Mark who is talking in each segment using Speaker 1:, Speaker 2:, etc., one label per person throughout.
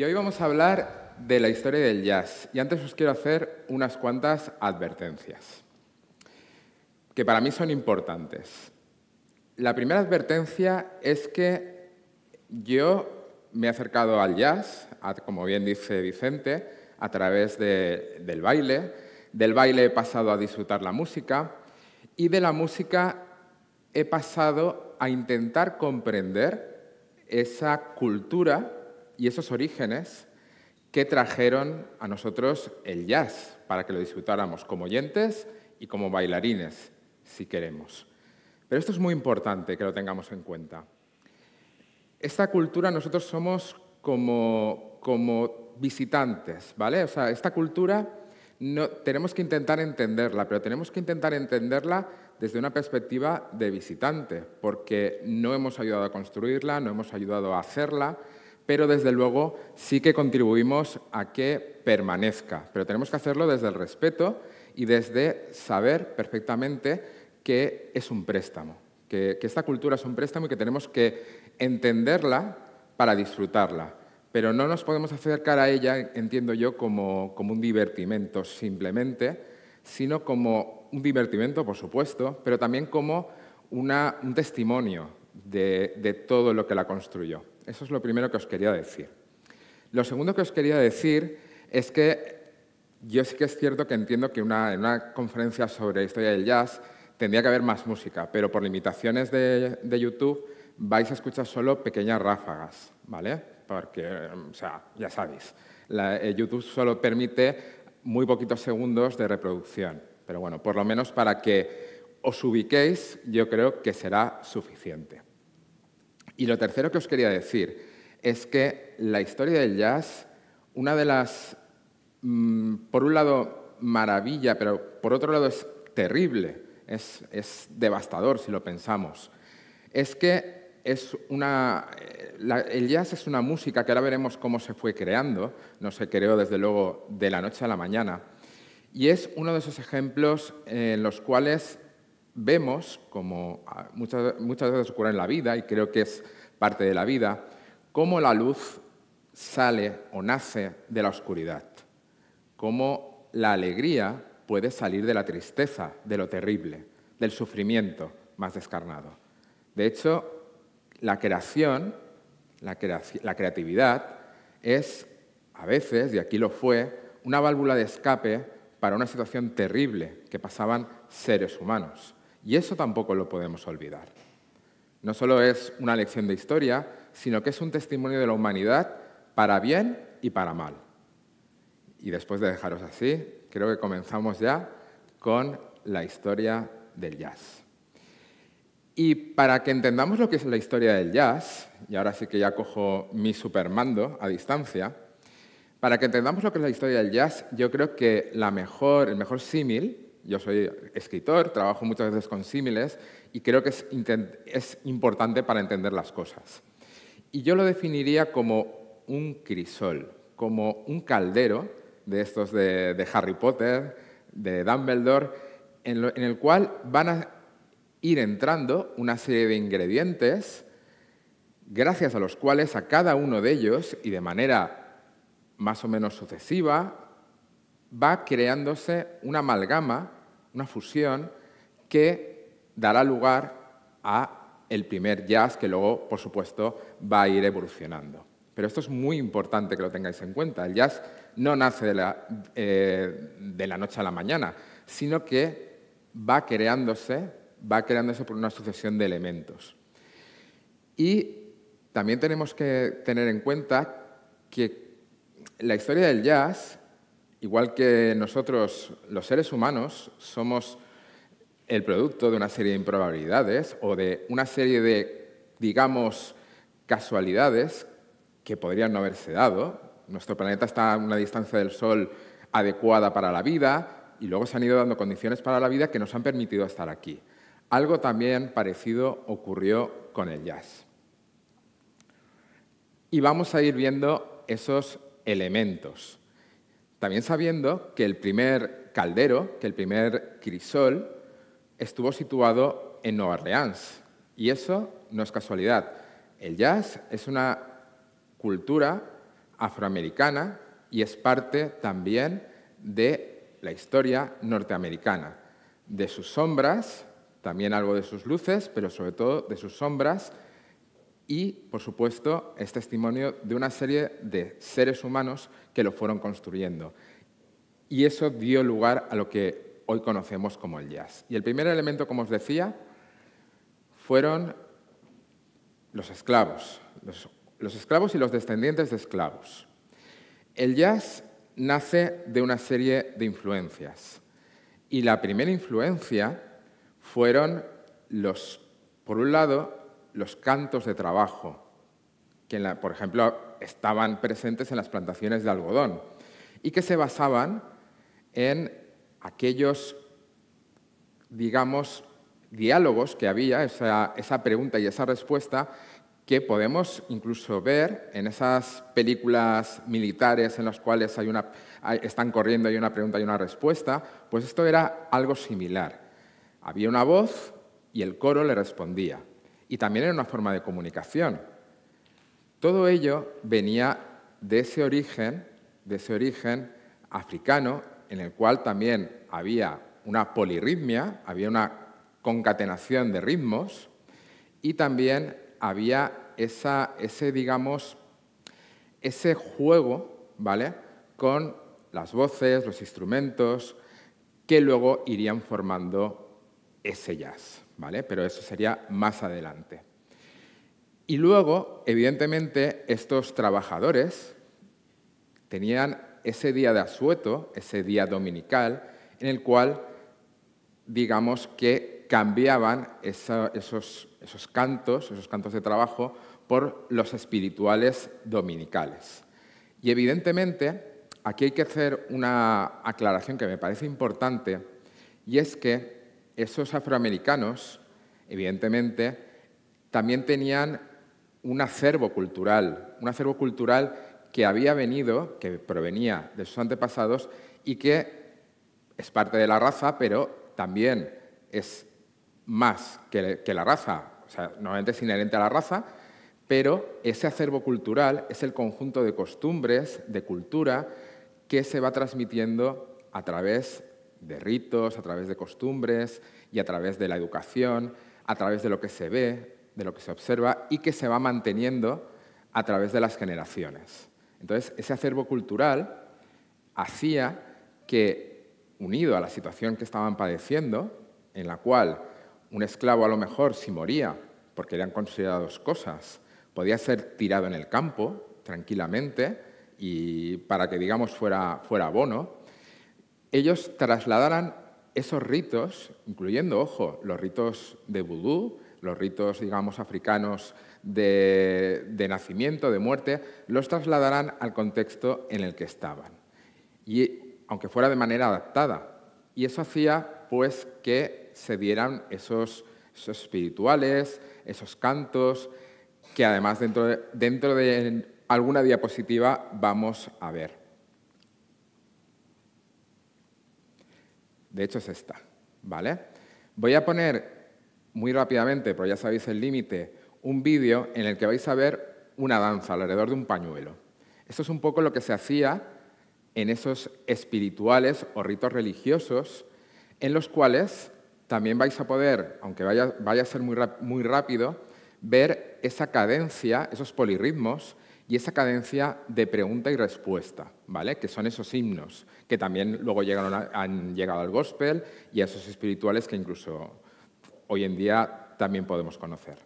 Speaker 1: Y hoy vamos a hablar de la historia del jazz. Y antes os quiero hacer unas cuantas advertencias, que para mí son importantes. La primera advertencia es que yo me he acercado al jazz, como bien dice Vicente, a través del baile. Del baile he pasado a disfrutar la música y de la música he pasado a intentar comprender esa cultura y esos orígenes que trajeron a nosotros el jazz para que lo disfrutáramos como oyentes y como bailarines, si queremos. Pero esto es muy importante que lo tengamos en cuenta. Esta cultura nosotros somos como, visitantes, ¿vale? O sea, esta cultura no, tenemos que intentar entenderla, pero tenemos que intentar entenderla desde una perspectiva de visitante, porque no hemos ayudado a construirla, no hemos ayudado a hacerla, pero desde luego sí que contribuimos a que permanezca. Pero tenemos que hacerlo desde el respeto y desde saber perfectamente que es un préstamo, que, esta cultura es un préstamo y que tenemos que entenderla para disfrutarla. Pero no nos podemos acercar a ella, entiendo yo, como, un divertimento simplemente, sino como un divertimento, por supuesto, pero también como un testimonio de todo lo que la construyó. Eso es lo primero que os quería decir. Lo segundo que os quería decir es que yo sí que es cierto que entiendo que una, en una conferencia sobre historia del jazz tendría que haber más música, pero por limitaciones de, YouTube vais a escuchar solo pequeñas ráfagas, ¿vale? Porque, o sea, ya sabéis, eh, YouTube solo permite muy poquitos segundos de reproducción, pero bueno, por lo menos para que os ubiquéis, yo creo que será suficiente. Y lo tercero que os quería decir es que la historia del jazz, una de las, mm, por un lado, maravilla, pero por otro lado es terrible, es, devastador si lo pensamos, es que es una, eh, el jazz es una música que ahora veremos cómo se fue creando, no se creó desde luego de la noche a la mañana, y es uno de esos ejemplos eh, en los cuales vemos, como ah, muchas, veces ocurre en la vida, y creo que es parte de la vida, cómo la luz sale o nace de la oscuridad, cómo la alegría puede salir de la tristeza, de lo terrible, del sufrimiento más descarnado. De hecho, la creación, la, la creatividad, es a veces, y aquí lo fue, una válvula de escape para una situación terrible que pasaban seres humanos. Y eso tampoco lo podemos olvidar. No solo es una lección de historia, sino que es un testimonio de la humanidad para bien y para mal. Y después de dejaros así, creo que comenzamos ya con la historia del jazz. Y para que entendamos lo que es la historia del jazz, y ahora sí que ya cojo mi supermando a distancia, para que entendamos lo que es la historia del jazz, yo creo que la mejor, el mejor símil yo soy escritor, trabajo muchas veces con símiles y creo que es, importante para entender las cosas. Y yo lo definiría como un crisol, como un caldero de estos de, Harry Potter, de Dumbledore, en el cual van a ir entrando una serie de ingredientes gracias a los cuales a cada uno de ellos y de manera más o menos sucesiva va creándose una amalgama, una fusión que dará lugar a el primer jazz que luego, por supuesto, va a ir evolucionando. Pero esto es muy importante que lo tengáis en cuenta. El jazz no nace de la, eh, de la noche a la mañana, sino que va creándose, va creándose por una sucesión de elementos. Y también tenemos que tener en cuenta que la historia del jazz Igual que nosotros, los seres humanos, somos el producto de una serie de improbabilidades o de una serie de, digamos, casualidades que podrían no haberse dado. Nuestro planeta está a una distancia del Sol adecuada para la vida y luego se han ido dando condiciones para la vida que nos han permitido estar aquí. Algo también parecido ocurrió con el jazz. Y vamos a ir viendo esos elementos también sabiendo que el primer caldero, que el primer crisol, estuvo situado en Nueva Orleans. Y eso no es casualidad. El jazz es una cultura afroamericana y es parte también de la historia norteamericana, de sus sombras, también algo de sus luces, pero sobre todo de sus sombras y, por supuesto, es testimonio de una serie de seres humanos que lo fueron construyendo. Y eso dio lugar a lo que hoy conocemos como el jazz. Y el primer elemento, como os decía, fueron los esclavos, los, los esclavos y los descendientes de esclavos. El jazz nace de una serie de influencias. Y la primera influencia fueron los, por un lado, los cantos de trabajo, que por ejemplo estaban presentes en las plantaciones de algodón, y que se basaban en aquellos, digamos, diálogos que había, esa, pregunta y esa respuesta, que podemos incluso ver en esas películas militares en las cuales están corriendo, hay una pregunta y una respuesta, pues esto era algo similar. Había una voz y el coro le respondía y también era una forma de comunicación. Todo ello venía de ese origen, de ese origen africano, en el cual también había una polirritmia, había una concatenación de ritmos y también había ese, digamos, ese juego, ¿vale? Con las voces, los instrumentos, que luego irían formando ese jazz. Pero eso sería más adelante. Y luego, evidentemente, estos trabajadores tenían ese día de asueto, ese día dominical, en el cual, digamos que cambiaban esos cantos, esos cantos de trabajo, por los espirituales dominicales. Y evidentemente, aquí hay que hacer una aclaración que me parece importante, y es que esos afroamericanos, evidentemente, también tenían un acervo cultural, un acervo cultural que había venido, que provenía de sus antepasados y que es parte de la raza, pero también es más que, la raza, o sea, normalmente es inherente a la raza, pero ese acervo cultural es el conjunto de costumbres, de cultura, que se va transmitiendo a través de ritos, a través de costumbres y a través de la educación, a través de lo que se ve, de lo que se observa y que se va manteniendo a través de las generaciones. Entonces, ese acervo cultural hacía que, unido a la situación que estaban padeciendo, en la cual un esclavo a lo mejor si moría, porque eran considerados cosas, podía ser tirado en el campo tranquilamente y para que digamos fuera, fuera ellos trasladaran esos ritos, incluyendo, ojo, los ritos de vudú, los ritos, digamos, africanos de, nacimiento, de muerte, los trasladarán al contexto en el que estaban. Y aunque fuera de manera adaptada. Y eso hacía pues que se dieran esos, espirituales, esos cantos, que además dentro dentro de alguna diapositiva vamos a ver. De hecho, es esta, ¿vale? Voy a poner muy rápidamente, pero ya sabéis el límite, un vídeo en el que vais a ver una danza alrededor de un pañuelo. Esto es un poco lo que se hacía en esos espirituales o ritos religiosos en los cuales también vais a poder, aunque vaya, a ser muy, muy rápido, ver esa cadencia, esos polirritmos y esa cadencia de pregunta y respuesta, ¿vale? que son esos himnos que también luego llegaron han llegado al gospel y a esos espirituales que incluso hoy en día también podemos conocer.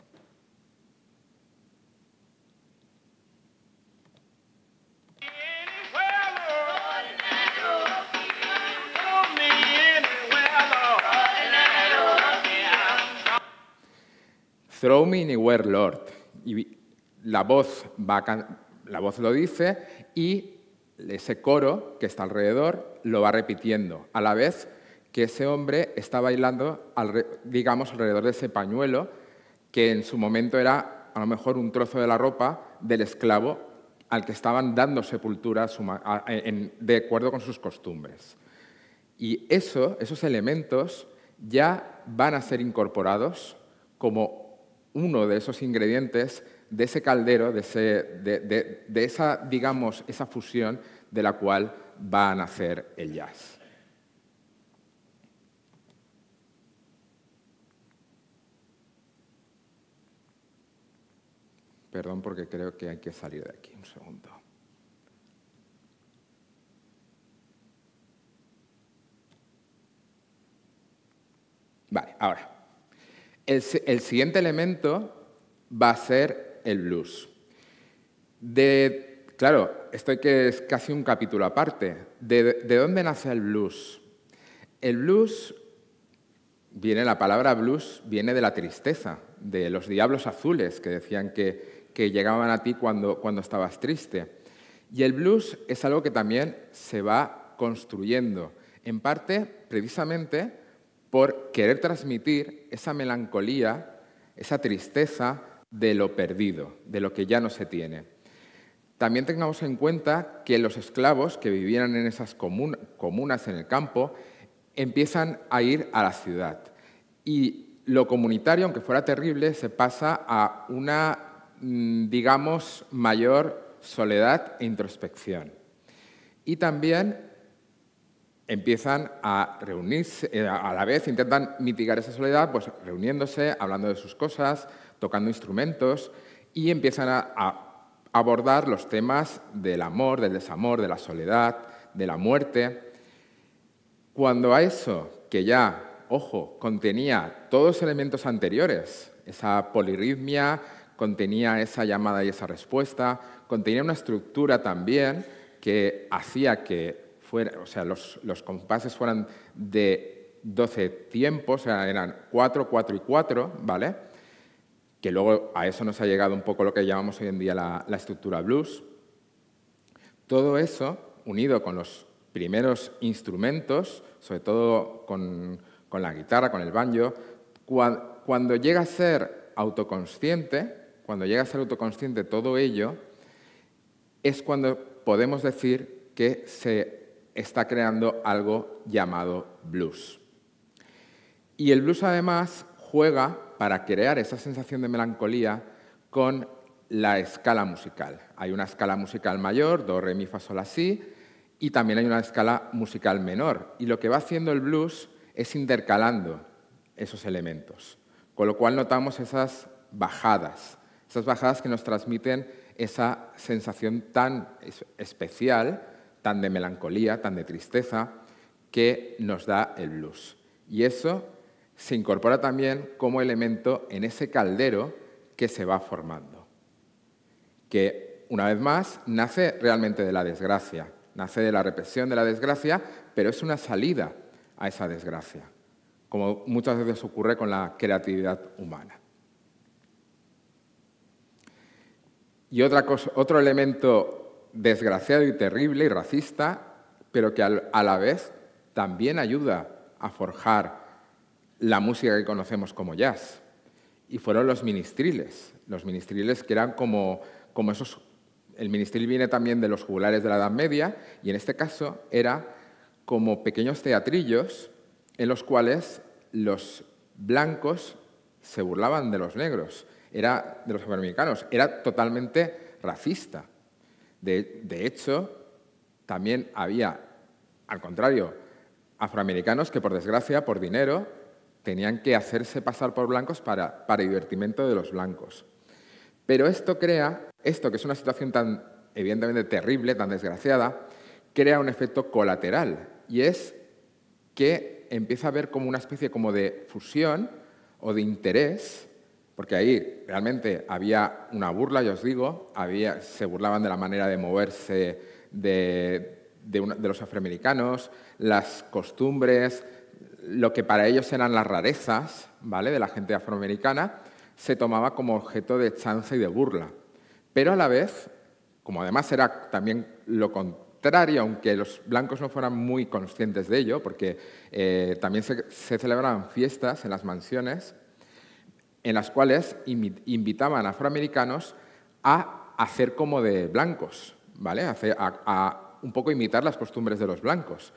Speaker 1: Throw me anywhere, Lord la voz, lo dice y ese coro que está alrededor lo va repitiendo, a la vez que ese hombre está bailando, digamos, alrededor de ese pañuelo, que en su momento era a lo mejor un trozo de la ropa del esclavo al que estaban dando sepultura de acuerdo con sus costumbres. Y eso, esos elementos ya van a ser incorporados como uno de esos ingredientes de ese caldero, de, ese, de, esa, digamos, esa fusión de la cual va a nacer el jazz. Perdón porque creo que hay que salir de aquí un segundo. Vale, ahora. el, siguiente elemento va a ser el blues. claro, esto que es casi un capítulo aparte. ¿De, dónde nace el blues? El blues viene, la palabra blues viene de la tristeza, de los diablos azules que decían que, llegaban a ti cuando estabas triste. Y el blues es algo que también se va construyendo, en parte precisamente por querer transmitir esa melancolía, esa tristeza, de lo perdido, de lo que ya no se tiene. También tengamos en cuenta que los esclavos que vivían en esas comunas en el campo empiezan a ir a la ciudad. Y lo comunitario, aunque fuera terrible, se pasa a una, mm, digamos, mayor soledad e introspección. Y también empiezan a reunirse, eh, a la vez intentan mitigar esa soledad, pues reuniéndose, hablando de sus cosas, tocando instrumentos y empiezan a, abordar los temas del amor, del desamor, de la soledad, de la muerte. Cuando a eso, que ya, ojo, contenía todos los elementos anteriores, esa polirritmia, contenía esa llamada y esa respuesta, contenía una estructura también que hacía que fuera, o sea, los, los compases fueran de 12 tiempos, eran 4, 4 y 4, ¿vale? que luego a eso nos ha llegado un poco lo que llamamos hoy en día la, estructura blues. Todo eso, unido con los primeros instrumentos, sobre todo con, la guitarra, con el banjo, cuando llega a ser autoconsciente, cuando llega a ser autoconsciente todo ello, es cuando podemos decir que se está creando algo llamado blues. Y el blues además juega para crear esa sensación de melancolía con la escala musical. Hay una escala musical mayor, do, re, mi, fa, sol, la, si, y también hay una escala musical menor. Y lo que va haciendo el blues es intercalando esos elementos, con lo cual notamos esas bajadas, esas bajadas que nos transmiten esa sensación tan especial, tan de melancolía, tan de tristeza, que nos da el blues. Y eso se incorpora también como elemento en ese caldero que se va formando, que una vez más nace realmente de la desgracia, nace de la represión de la desgracia, pero es una salida a esa desgracia, como muchas veces ocurre con la creatividad humana. Y otro elemento desgraciado y terrible y racista, pero que a la vez también ayuda a forjar la música que conocemos como jazz. Y fueron los ministriles, los ministriles que eran como, esos... El ministril viene también de los jugulares de la Edad Media y en este caso era como pequeños teatrillos en los cuales los blancos se burlaban de los negros, era de los afroamericanos, era totalmente racista. de, hecho, también había, al contrario, afroamericanos que por desgracia, por dinero, Tenían que hacerse pasar por blancos para, para divertimento de los blancos. Pero esto crea, esto que es una situación tan evidentemente terrible, tan desgraciada, crea un efecto colateral y es que empieza a haber como una especie como de fusión o de interés, porque ahí realmente había una burla, yo os digo, había, se burlaban de la manera de moverse de, de los afroamericanos, las costumbres, lo que para ellos eran las rarezas ¿vale? de la gente afroamericana se tomaba como objeto de chanza y de burla. Pero a la vez, como además era también lo contrario, aunque los blancos no fueran muy conscientes de ello, porque eh, también se, celebraban fiestas en las mansiones en las cuales invitaban a afroamericanos a hacer como de blancos, ¿vale? A, a, un poco imitar las costumbres de los blancos.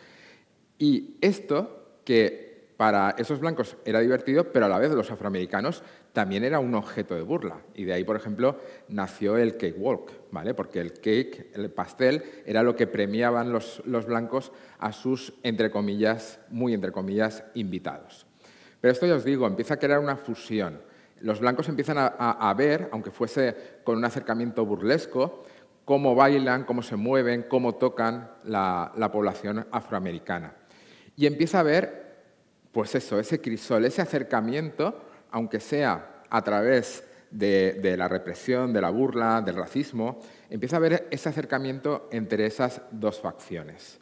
Speaker 1: Y esto que para esos blancos era divertido, pero a la vez los afroamericanos también era un objeto de burla. Y de ahí, por ejemplo, nació el cakewalk, ¿vale? porque el cake, el pastel, era lo que premiaban los, blancos a sus, entre comillas, muy entre comillas, invitados. Pero esto ya os digo, empieza a crear una fusión. Los blancos empiezan a, ver, aunque fuese con un acercamiento burlesco, cómo bailan, cómo se mueven, cómo tocan la población afroamericana y empieza a ver, pues eso, ese crisol, ese acercamiento, aunque sea a través de, la represión, de la burla, del racismo, empieza a ver ese acercamiento entre esas dos facciones.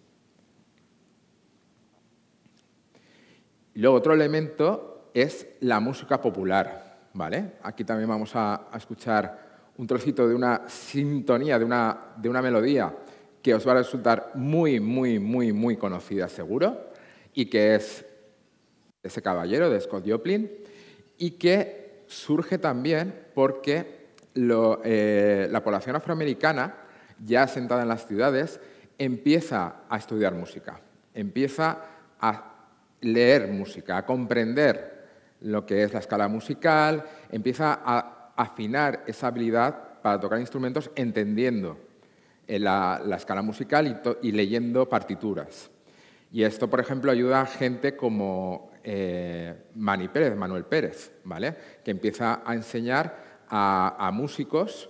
Speaker 1: luego otro elemento es la música popular, ¿vale? Aquí también vamos a, escuchar un trocito de una sintonía, de una melodía que os va a resultar muy, muy, muy, muy conocida, seguro y que es ese caballero de Scott Joplin, y que surge también porque eh, la población afroamericana, ya sentada en las ciudades, empieza a estudiar música, empieza a leer música, a comprender lo que es la escala musical, empieza a afinar esa habilidad para tocar instrumentos entendiendo eh, la, escala musical y leyendo partituras. Y esto, por ejemplo, ayuda a gente como eh, Mani Pérez, Manuel Pérez, ¿vale? que empieza a enseñar a, músicos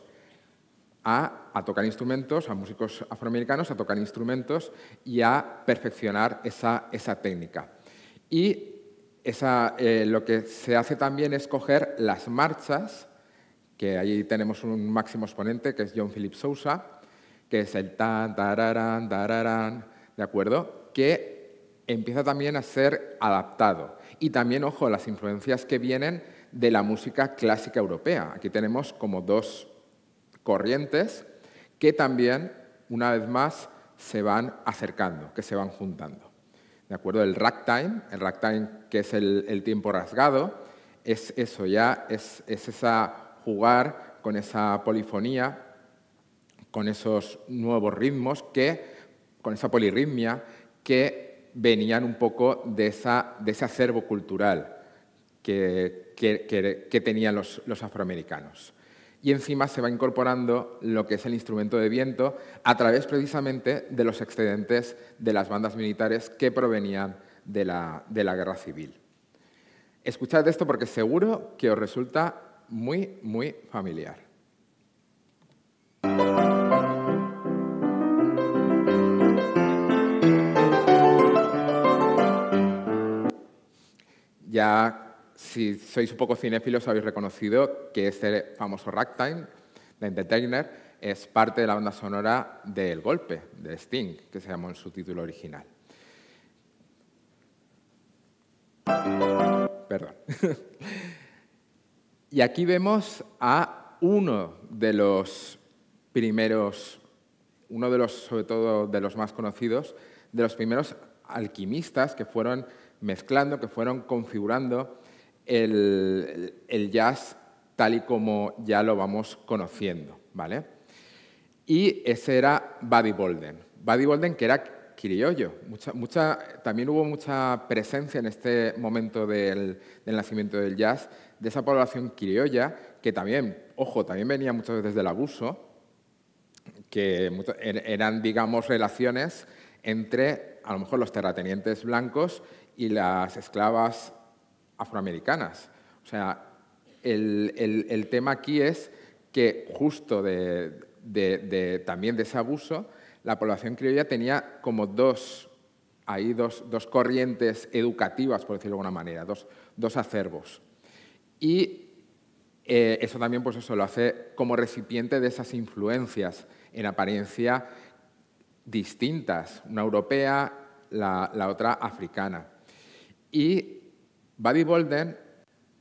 Speaker 1: a, tocar instrumentos, a músicos afroamericanos a tocar instrumentos y a perfeccionar esa, técnica. Y eh, lo que se hace también es coger las marchas, que ahí tenemos un máximo exponente, que es John Philip Sousa, que es el tan, tararán, ¿de acuerdo? que empieza también a ser adaptado. Y también, ojo, las influencias que vienen de la música clásica europea. Aquí tenemos como dos corrientes que también, una vez más, se van acercando, que se van juntando. ¿De acuerdo? El ragtime, el ragtime que es el, tiempo rasgado, es eso ya, es, es, esa jugar con esa polifonía, con esos nuevos ritmos que, con esa polirritmia que venían un poco de, ese acervo cultural que, tenían los, afroamericanos y encima se va incorporando lo que es el instrumento de viento a través precisamente de los excedentes de las bandas militares que provenían de la, de la, guerra civil. Escuchad esto porque seguro que os resulta muy, muy familiar. ya si sois un poco cinéfilos habéis reconocido que este famoso ragtime de Entertainer es parte de la banda sonora de El golpe, de Sting, que se llamó en su título original. Perdón. y aquí vemos a uno de los primeros, uno de los, sobre todo de los más conocidos, de los primeros alquimistas que fueron mezclando, que fueron configurando el, jazz tal y como ya lo vamos conociendo. ¿vale? Y ese era Buddy Bolden. Buddy Bolden, que era criollo. también hubo mucha presencia en este momento del, del nacimiento del jazz de esa población criolla, que también, ojo, también venía muchas veces del abuso, que er, eran, digamos, relaciones entre a lo mejor los terratenientes blancos y las esclavas afroamericanas. O sea, el, tema aquí es que justo también de ese abuso, la población criolla tenía como dos, ahí dos, corrientes educativas, por decirlo de alguna manera, dos, acervos. Y eh, eso también pues eso, lo hace como recipiente de esas influencias en apariencia distintas, una europea, la otra africana. Y Bolden,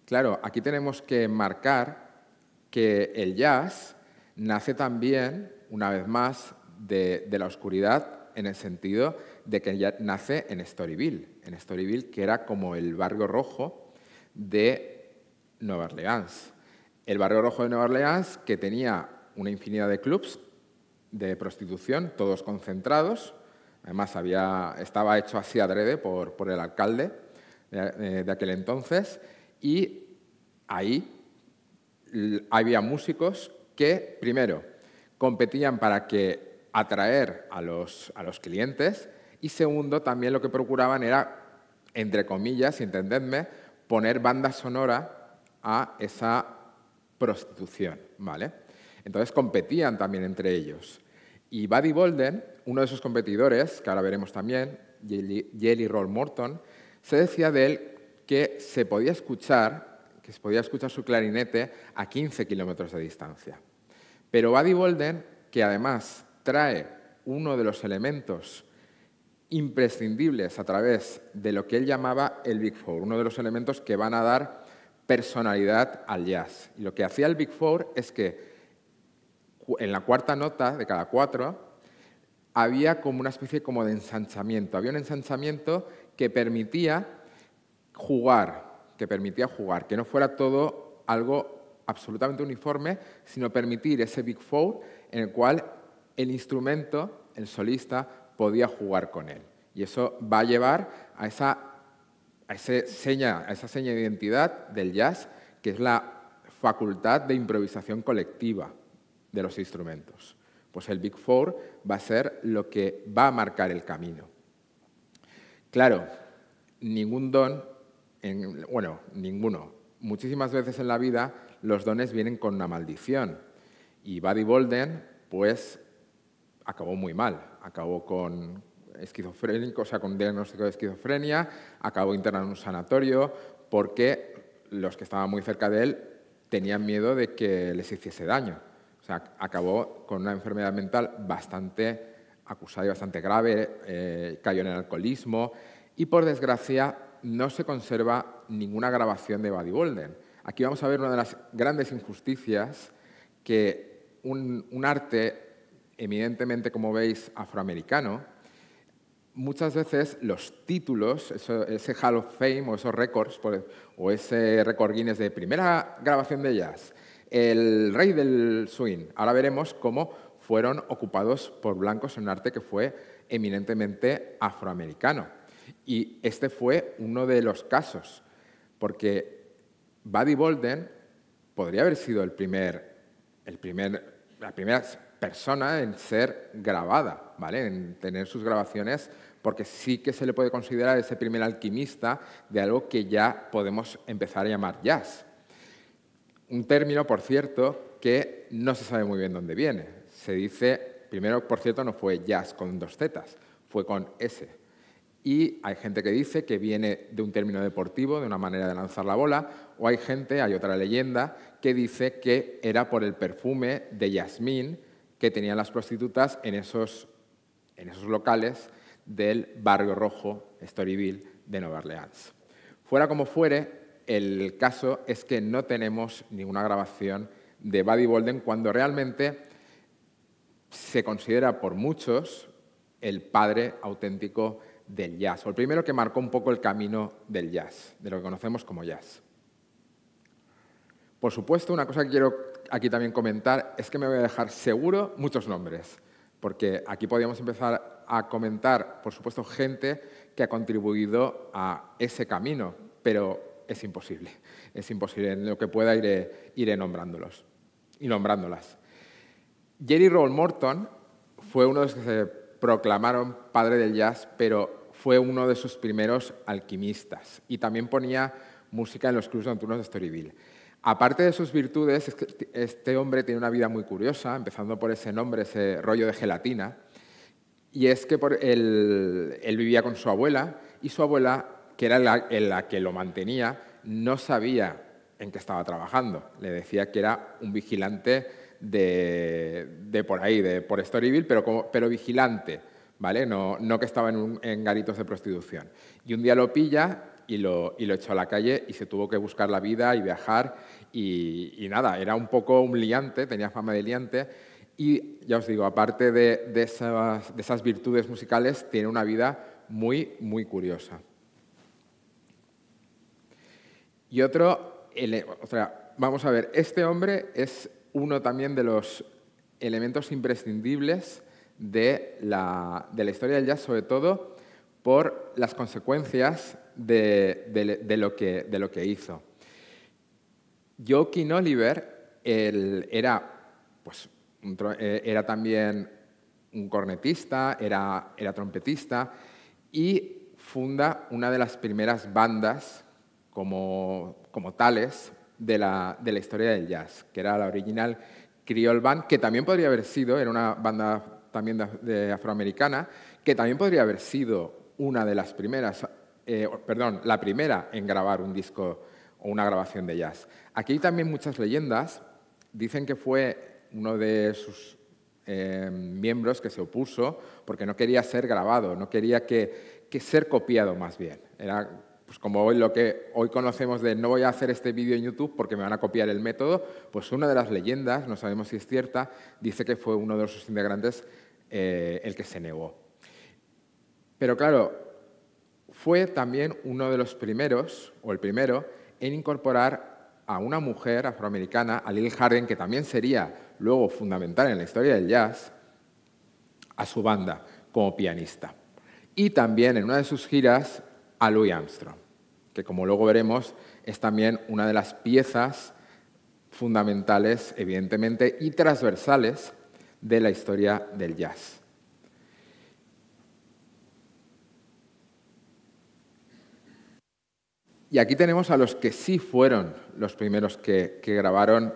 Speaker 1: claro, aquí tenemos que marcar que el jazz nace también, una vez más, de, la oscuridad en el sentido de que nace en Storyville, en Storyville que era como el barrio rojo de Nueva Orleans. El barrio rojo de Nueva Orleans que tenía una infinidad de clubs de prostitución, todos concentrados. Además, había, estaba hecho así adrede por el alcalde eh, de, aquel entonces, y ahí había músicos que, primero, competían para que atraer a los, clientes y segundo, también lo que procuraban era, entre comillas, entendedme, poner banda sonora a esa prostitución, ¿vale? Entonces competían también entre ellos. Y Buddy Bolden, uno de sus competidores, que ahora veremos también, Jelly Roll Morton, se decía de él que se podía escuchar, que se podía escuchar su clarinete a 15 kilómetros de distancia. Pero Buddy Bolden, que además trae uno de los elementos imprescindibles a través de lo que él llamaba el Big Four, uno de los elementos que van a dar personalidad al jazz. Y lo que hacía el Big Four es que en la cuarta nota de cada cuatro había como una especie como de ensanchamiento, había un ensanchamiento que permitía jugar, que permitía jugar, que no fuera todo algo absolutamente uniforme, sino permitir ese Big Four en el cual el instrumento, el solista, podía jugar con él. Y eso va a llevar a esa, a seña, a esa seña de identidad del jazz, que es la facultad de improvisación colectiva de los instrumentos. Pues el Big Four va a ser lo que va a marcar el camino. Claro, ningún don, bueno, ninguno. Muchísimas veces en la vida los dones vienen con una maldición. Y Buddy Bolden, pues, acabó muy mal. Acabó con esquizofrénico, o sea, con diagnóstico de esquizofrenia, acabó internado en un sanatorio porque los que estaban muy cerca de él tenían miedo de que les hiciese daño. O sea, acabó con una enfermedad mental bastante Acusado y bastante grave, eh, cayó en el alcoholismo y, por desgracia, no se conserva ninguna grabación de Buddy Bolden. Aquí vamos a ver una de las grandes injusticias que un, arte evidentemente, como veis, afroamericano, muchas veces los títulos, ese Hall of Fame o esos récords, o ese récord Guinness de primera grabación de jazz, el rey del swing, ahora veremos cómo fueron ocupados por blancos en un arte que fue eminentemente afroamericano. Y este fue uno de los casos, porque Buddy Bolden podría haber sido la primera persona en ser grabada, ¿vale? en tener sus grabaciones, porque sí que se le puede considerar ese primer alquimista de algo que ya podemos empezar a llamar jazz. Un término, por cierto, que no se sabe muy bien dónde viene se dice, primero, por cierto, no fue jazz con dos zetas, fue con S. Y hay gente que dice que viene de un término deportivo, de una manera de lanzar la bola, o hay gente, hay otra leyenda, que dice que era por el perfume de jazmín que tenían las prostitutas en esos, en esos locales del barrio rojo Storyville de Nueva Orleans. Fuera como fuere, el caso es que no tenemos ninguna grabación de Buddy Bolden cuando realmente se considera por muchos el padre auténtico del jazz, o el primero que marcó un poco el camino del jazz, de lo que conocemos como jazz. Por supuesto, una cosa que quiero aquí también comentar es que me voy a dejar seguro muchos nombres, porque aquí podríamos empezar a comentar, por supuesto, gente que ha contribuido a ese camino, pero es imposible, es imposible, en lo que pueda iré, nombrándolos y nombrándolas. Jerry Roll Morton fue uno de los que se proclamaron padre del jazz, pero fue uno de sus primeros alquimistas y también ponía música en los clubs nocturnos de Storyville. Aparte de sus virtudes, este, este hombre tiene una vida muy curiosa, empezando por ese nombre, ese rollo de gelatina, y es que él, vivía con su abuela y su abuela, que era la que lo mantenía, no sabía en qué estaba trabajando. Le decía que era un vigilante de, por ahí, de por Storyville, pero, pero vigilante, ¿vale? No, no que estaba en, garitos de prostitución. Y un día lo pilla y lo, lo echó a la calle y se tuvo que buscar la vida y viajar y, nada, era un poco un tenía fama de liante. Y ya os digo, aparte de, esas, de esas virtudes musicales, tiene una vida muy, muy curiosa. Y otro, vamos a ver, este hombre es uno también de los elementos imprescindibles de la, historia del jazz, sobre todo por las consecuencias de, lo, que, lo, que, hizo. Joaquin Oliver pues, eh, era, también un cornetista, era, trompetista y funda una de las primeras bandas como, tales de la, historia del jazz, que era la original criol Band, que también podría haber sido, era una banda también afroamericana, que también podría haber sido una de las primeras, eh, perdón, la primera en grabar un disco o una grabación de jazz. Aquí hay también muchas leyendas dicen que fue uno de sus eh, miembros que se opuso porque no quería ser grabado, no quería que, que ser copiado más bien. Era pues como hoy lo que hoy conocemos de no voy a hacer este vídeo en YouTube porque me van a copiar el método, pues una de las leyendas, no sabemos si es cierta, dice que fue uno de sus integrantes eh, el que se negó. Pero claro, fue también uno de los primeros, o el primero, en incorporar a una mujer afroamericana, a Lil Harden, que también sería luego fundamental en la historia del jazz, a su banda como pianista. Y también en una de sus giras a Louis Armstrong, que como luego veremos es también una de las piezas fundamentales, evidentemente, y transversales de la historia del jazz. Y aquí tenemos a los que sí fueron los primeros que, grabaron,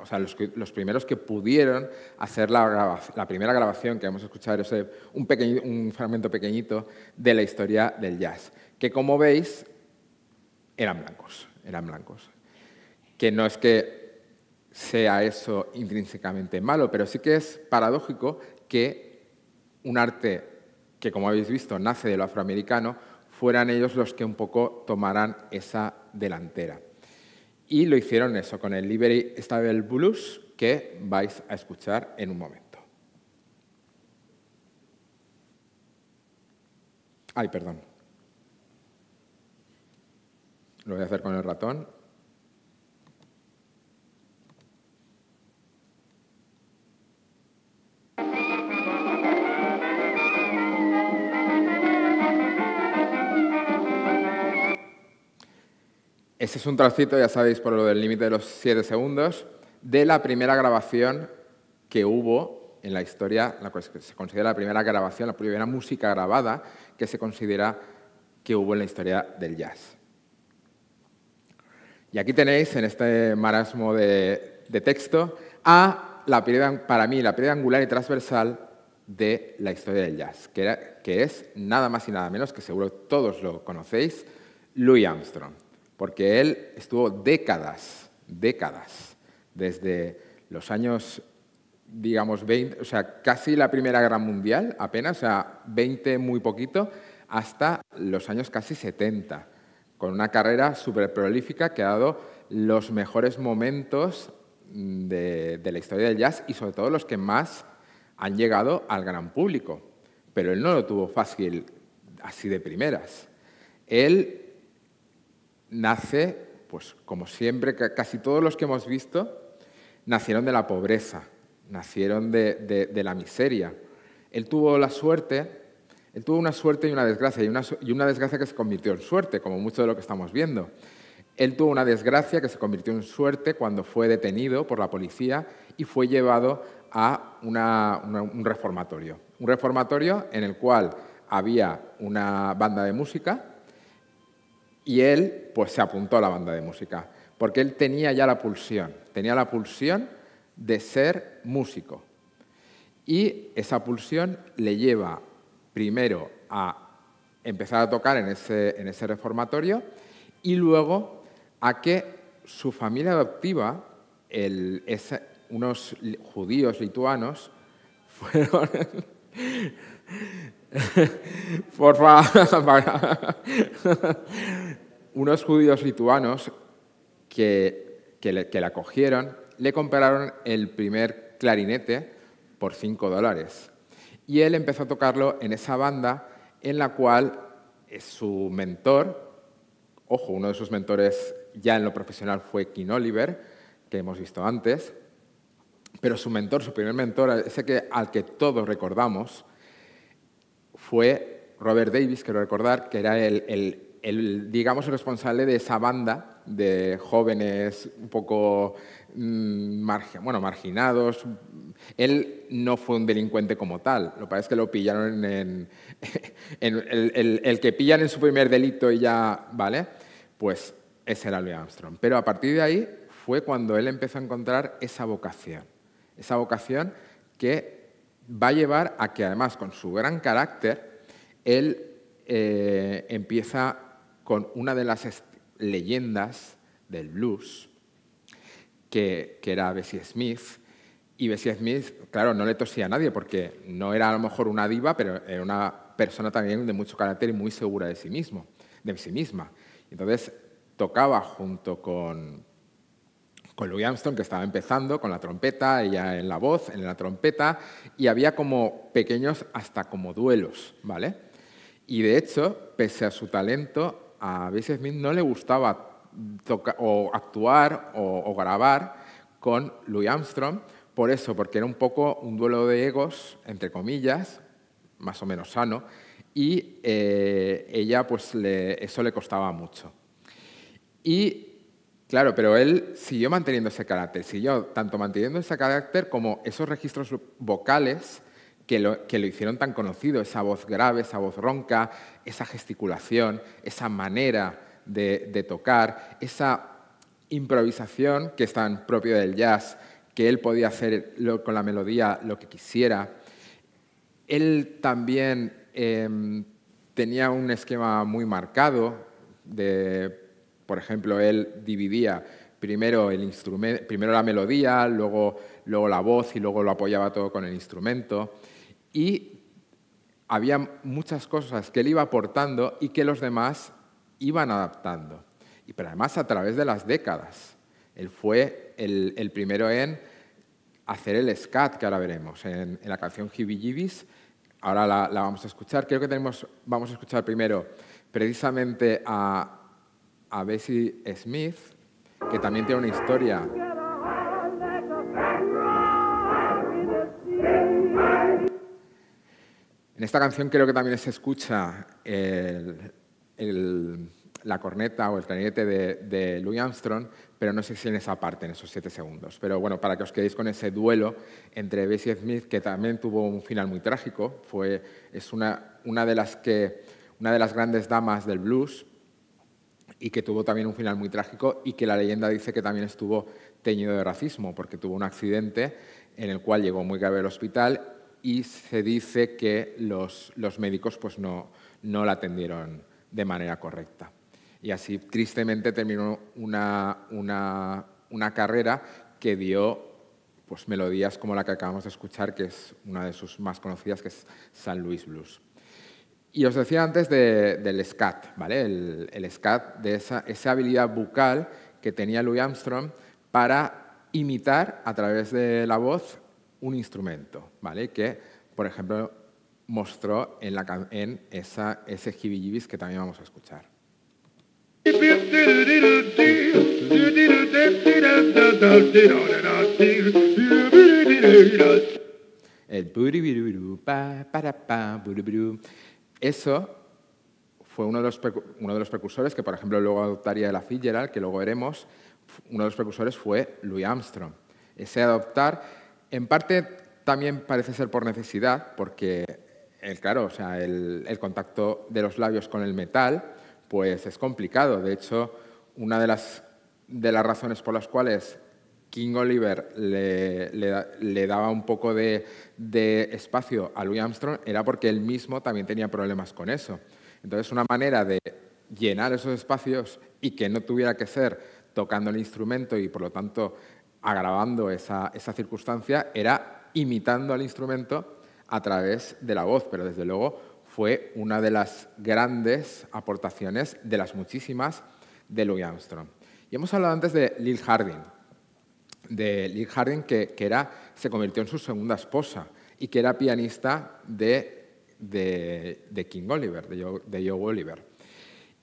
Speaker 1: o sea, los, primeros que pudieron hacer la, primera grabación que hemos escuchado, ese un, fragmento pequeñito de la historia del jazz, que como veis eran blancos, eran blancos. Que no es que sea eso intrínsecamente malo, pero sí que es paradójico que un arte que, como habéis visto, nace de lo afroamericano, fueran ellos los que un poco tomaran esa delantera. Y lo hicieron eso, con el Liberty Stable Blues, que vais a escuchar en un momento. Ay, perdón. Lo voy a hacer con el ratón. Ese es un trocito, ya sabéis, por lo del límite de los 7 segundos, de la primera grabación que hubo en la historia, la se considera la primera grabación, la primera música grabada que se considera que hubo en la historia del jazz. Y aquí tenéis en este marasmo de, texto a la piedra, para mí, la piedra angular y transversal de la historia del jazz, que es nada más y nada menos, que seguro todos lo conocéis, Louis Armstrong porque él estuvo décadas, décadas, desde los años, digamos, 20, o sea, casi la Primera Guerra Mundial, apenas, o sea, 20 muy poquito, hasta los años casi 70, con una carrera súper prolífica que ha dado los mejores momentos de, de la historia del jazz y sobre todo los que más han llegado al gran público. Pero él no lo tuvo fácil así de primeras. Él nace, pues como siempre, casi todos los que hemos visto, nacieron de la pobreza, nacieron de, la miseria. Él tuvo la suerte, él tuvo una suerte y una desgracia, y una, desgracia que se convirtió en suerte, como mucho de lo que estamos viendo. Él tuvo una desgracia que se convirtió en suerte cuando fue detenido por la policía y fue llevado a un reformatorio. Un reformatorio en el cual había una banda de música y él pues se apuntó a la banda de música, porque él tenía ya la pulsión, tenía la pulsión de ser músico. Y esa pulsión le lleva primero a empezar a tocar en ese, reformatorio y luego a que su familia adoptiva, unos judíos lituanos, fueron Por unos judíos lituanos que, que, la cogieron le compraron el primer clarinete por 5 dólares. Y él empezó a tocarlo en esa banda en la cual su mentor, ojo, uno de sus mentores ya en lo profesional fue King Oliver, que hemos visto antes, pero su mentor, su primer mentor, ese que, al que todos recordamos, fue Robert Davis, quiero recordar, que era el, digamos, responsable de esa banda de jóvenes un poco mm, marginados. Él no fue un delincuente como tal, lo que pasa es que lo pillaron en, el, que pillan en su primer delito y ya, ¿vale? Pues ese era Louis Armstrong. Pero a partir de ahí fue cuando él empezó a encontrar esa vocación, esa vocación que va a llevar a que además con su gran carácter, él eh, empieza con una de las leyendas del blues, que, era Bessie Smith. Y Bessie Smith, claro, no le tosía a nadie porque no era a lo mejor una diva, pero era una persona también de mucho carácter y muy segura de sí, mismo, de sí misma. Entonces tocaba junto con, con Louis Armstrong, que estaba empezando con la trompeta, ella en la voz, en la trompeta, y había como pequeños hasta como duelos, ¿vale? Y de hecho, pese a su talento, a Bessie Smith no le gustaba tocar, o actuar o, grabar con Louis Armstrong, por eso, porque era un poco un duelo de egos, entre comillas, más o menos sano, y eh, ella, pues eso le costaba mucho. Y Claro, pero él siguió manteniendo ese carácter, siguió tanto manteniendo ese carácter como esos registros vocales que lo, hicieron tan conocido, esa voz grave, esa voz ronca, esa gesticulación, esa manera de, tocar, esa improvisación que es tan propia del jazz, que él podía hacer con la melodía lo que quisiera. Él también em, tenía un esquema muy marcado de por ejemplo, él dividía primero, el instrumento, primero la melodía, luego, luego la voz y luego lo apoyaba todo con el instrumento. Y había muchas cosas que él iba aportando y que los demás iban adaptando. Y pero además a través de las décadas. Él fue el, primero en hacer el scat, que ahora veremos, en, la canción Jibijibis. Ahora la, la, vamos a escuchar. Creo que tenemos, vamos a escuchar primero precisamente a, a Bessie Smith, que también tiene una historia. En esta canción creo que también se escucha la corneta o el clarinete de, Louis Armstrong, pero no sé si en esa parte, en esos siete segundos. Pero bueno, para que os quedéis con ese duelo entre Bessie Smith, que también tuvo un final muy trágico, fue, es una, de que, una de las grandes damas del blues, y que tuvo también un final muy trágico y que la leyenda dice que también estuvo teñido de racismo porque tuvo un accidente en el cual llegó muy grave al hospital y se dice que los, médicos pues no, la atendieron de manera correcta. Y así tristemente terminó una, una carrera que dio pues melodías como la que acabamos de escuchar, que es una de sus más conocidas, que es San Luis Blues. Y os decía antes del SCAT, ¿vale? El, SCAT de esa, habilidad vocal que tenía Louis Armstrong para imitar a través de la voz un instrumento, ¿vale? Que, por ejemplo, mostró en, esa, ese jibijibis que también vamos a escuchar. El eso fue uno de, los, precursores que, por ejemplo, luego adoptaría la Fitzgerald, que luego veremos, uno de los precursores fue Louis Armstrong. Ese adoptar, en parte también parece ser por necesidad, porque, el, claro, o sea, el, contacto de los labios con el metal pues es complicado. De hecho, una de las razones por las cuales King Oliver le, daba un poco de, espacio a Louis Armstrong era porque él mismo también tenía problemas con eso. Entonces, una manera de llenar esos espacios y que no tuviera que ser tocando el instrumento y, por lo tanto, agravando esa, esa circunstancia era imitando al instrumento a través de la voz, pero desde luego fue una de las grandes aportaciones, de las muchísimas, de Louis Armstrong. Y hemos hablado antes de Lil Harding, de Lil Hardin, que, que, se convirtió en su segunda esposa y que era pianista de, King Oliver, de Joe, Oliver.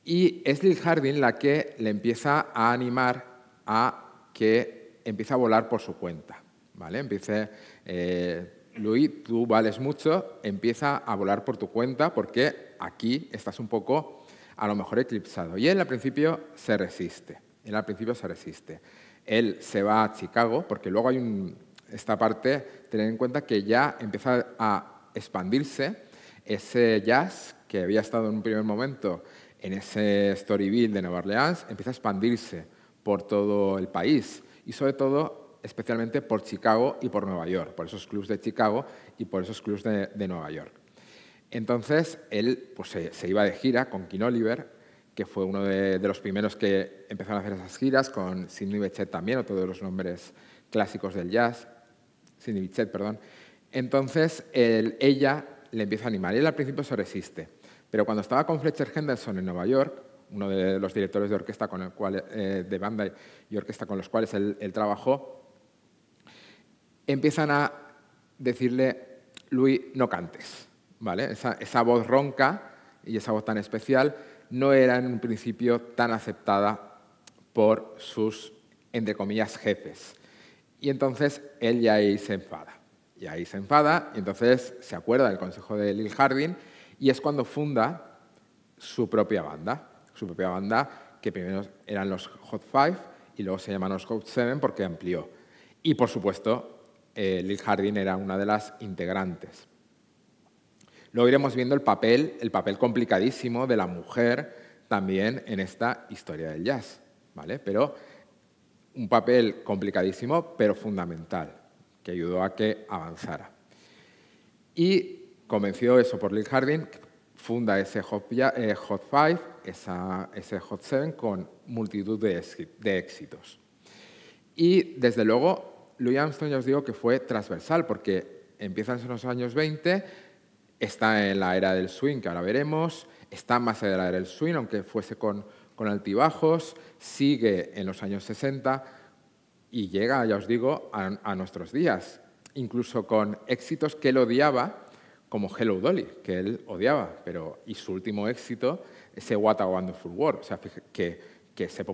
Speaker 1: Y es Lil Hardin la que le empieza a animar a que empiece a volar por su cuenta. ¿vale? Empiece, eh, Luis, tú vales mucho, empieza a volar por tu cuenta porque aquí estás un poco, a lo mejor, eclipsado. Y él al principio se resiste. Él al principio se resiste. Él se va a Chicago, porque luego hay esta parte, tener en cuenta que ya empieza a expandirse ese jazz que había estado en un primer momento en ese Storyville de Nueva Orleans, empieza a expandirse por todo el país y sobre todo especialmente por Chicago y por Nueva York, por esos clubs de Chicago y por esos clubs de, Nueva York. Entonces él pues, se, iba de gira con Kin Oliver que fue uno de, los primeros que empezaron a hacer esas giras, con Sidney Bechet también, otro de los nombres clásicos del jazz, Sidney Bechet, perdón. Entonces, ella le empieza a animar. Él al principio se resiste, pero cuando estaba con Fletcher Henderson en Nueva York, uno de los directores de orquesta con el cual, eh, de banda y orquesta con los cuales él, trabajó, empiezan a decirle, Luis, no cantes, ¿vale? esa voz ronca y esa voz tan especial no era en un principio tan aceptada por sus, entre comillas, jefes. Y entonces él ya ahí se enfada. Y ahí se enfada, y entonces se acuerda del consejo de Lil Hardin, y es cuando funda su propia banda. Su propia banda, que primero eran los Hot Five, y luego se llaman los Hot Seven porque amplió. Y por supuesto, eh, Lil Hardin era una de las integrantes. Luego iremos viendo el papel, el papel complicadísimo de la mujer también en esta historia del jazz, ¿vale? Pero un papel complicadísimo, pero fundamental, que ayudó a que avanzara. Y convencido de eso por Lee Harding, funda ese Hot, 5, eh, Five, ese Hot Seven, con multitud de, éxitos. Y desde luego, Louis Armstrong, ya os digo que fue transversal, porque empiezan en los años 20, está en la era del swing, que ahora veremos, está más allá de la era del swing, aunque fuese con, altibajos, sigue en los años 60 y llega, ya os digo, a, nuestros días, incluso con éxitos que él odiaba, como Hello Dolly, que él odiaba, pero y su último éxito, ese What a Wonderful World, que, se,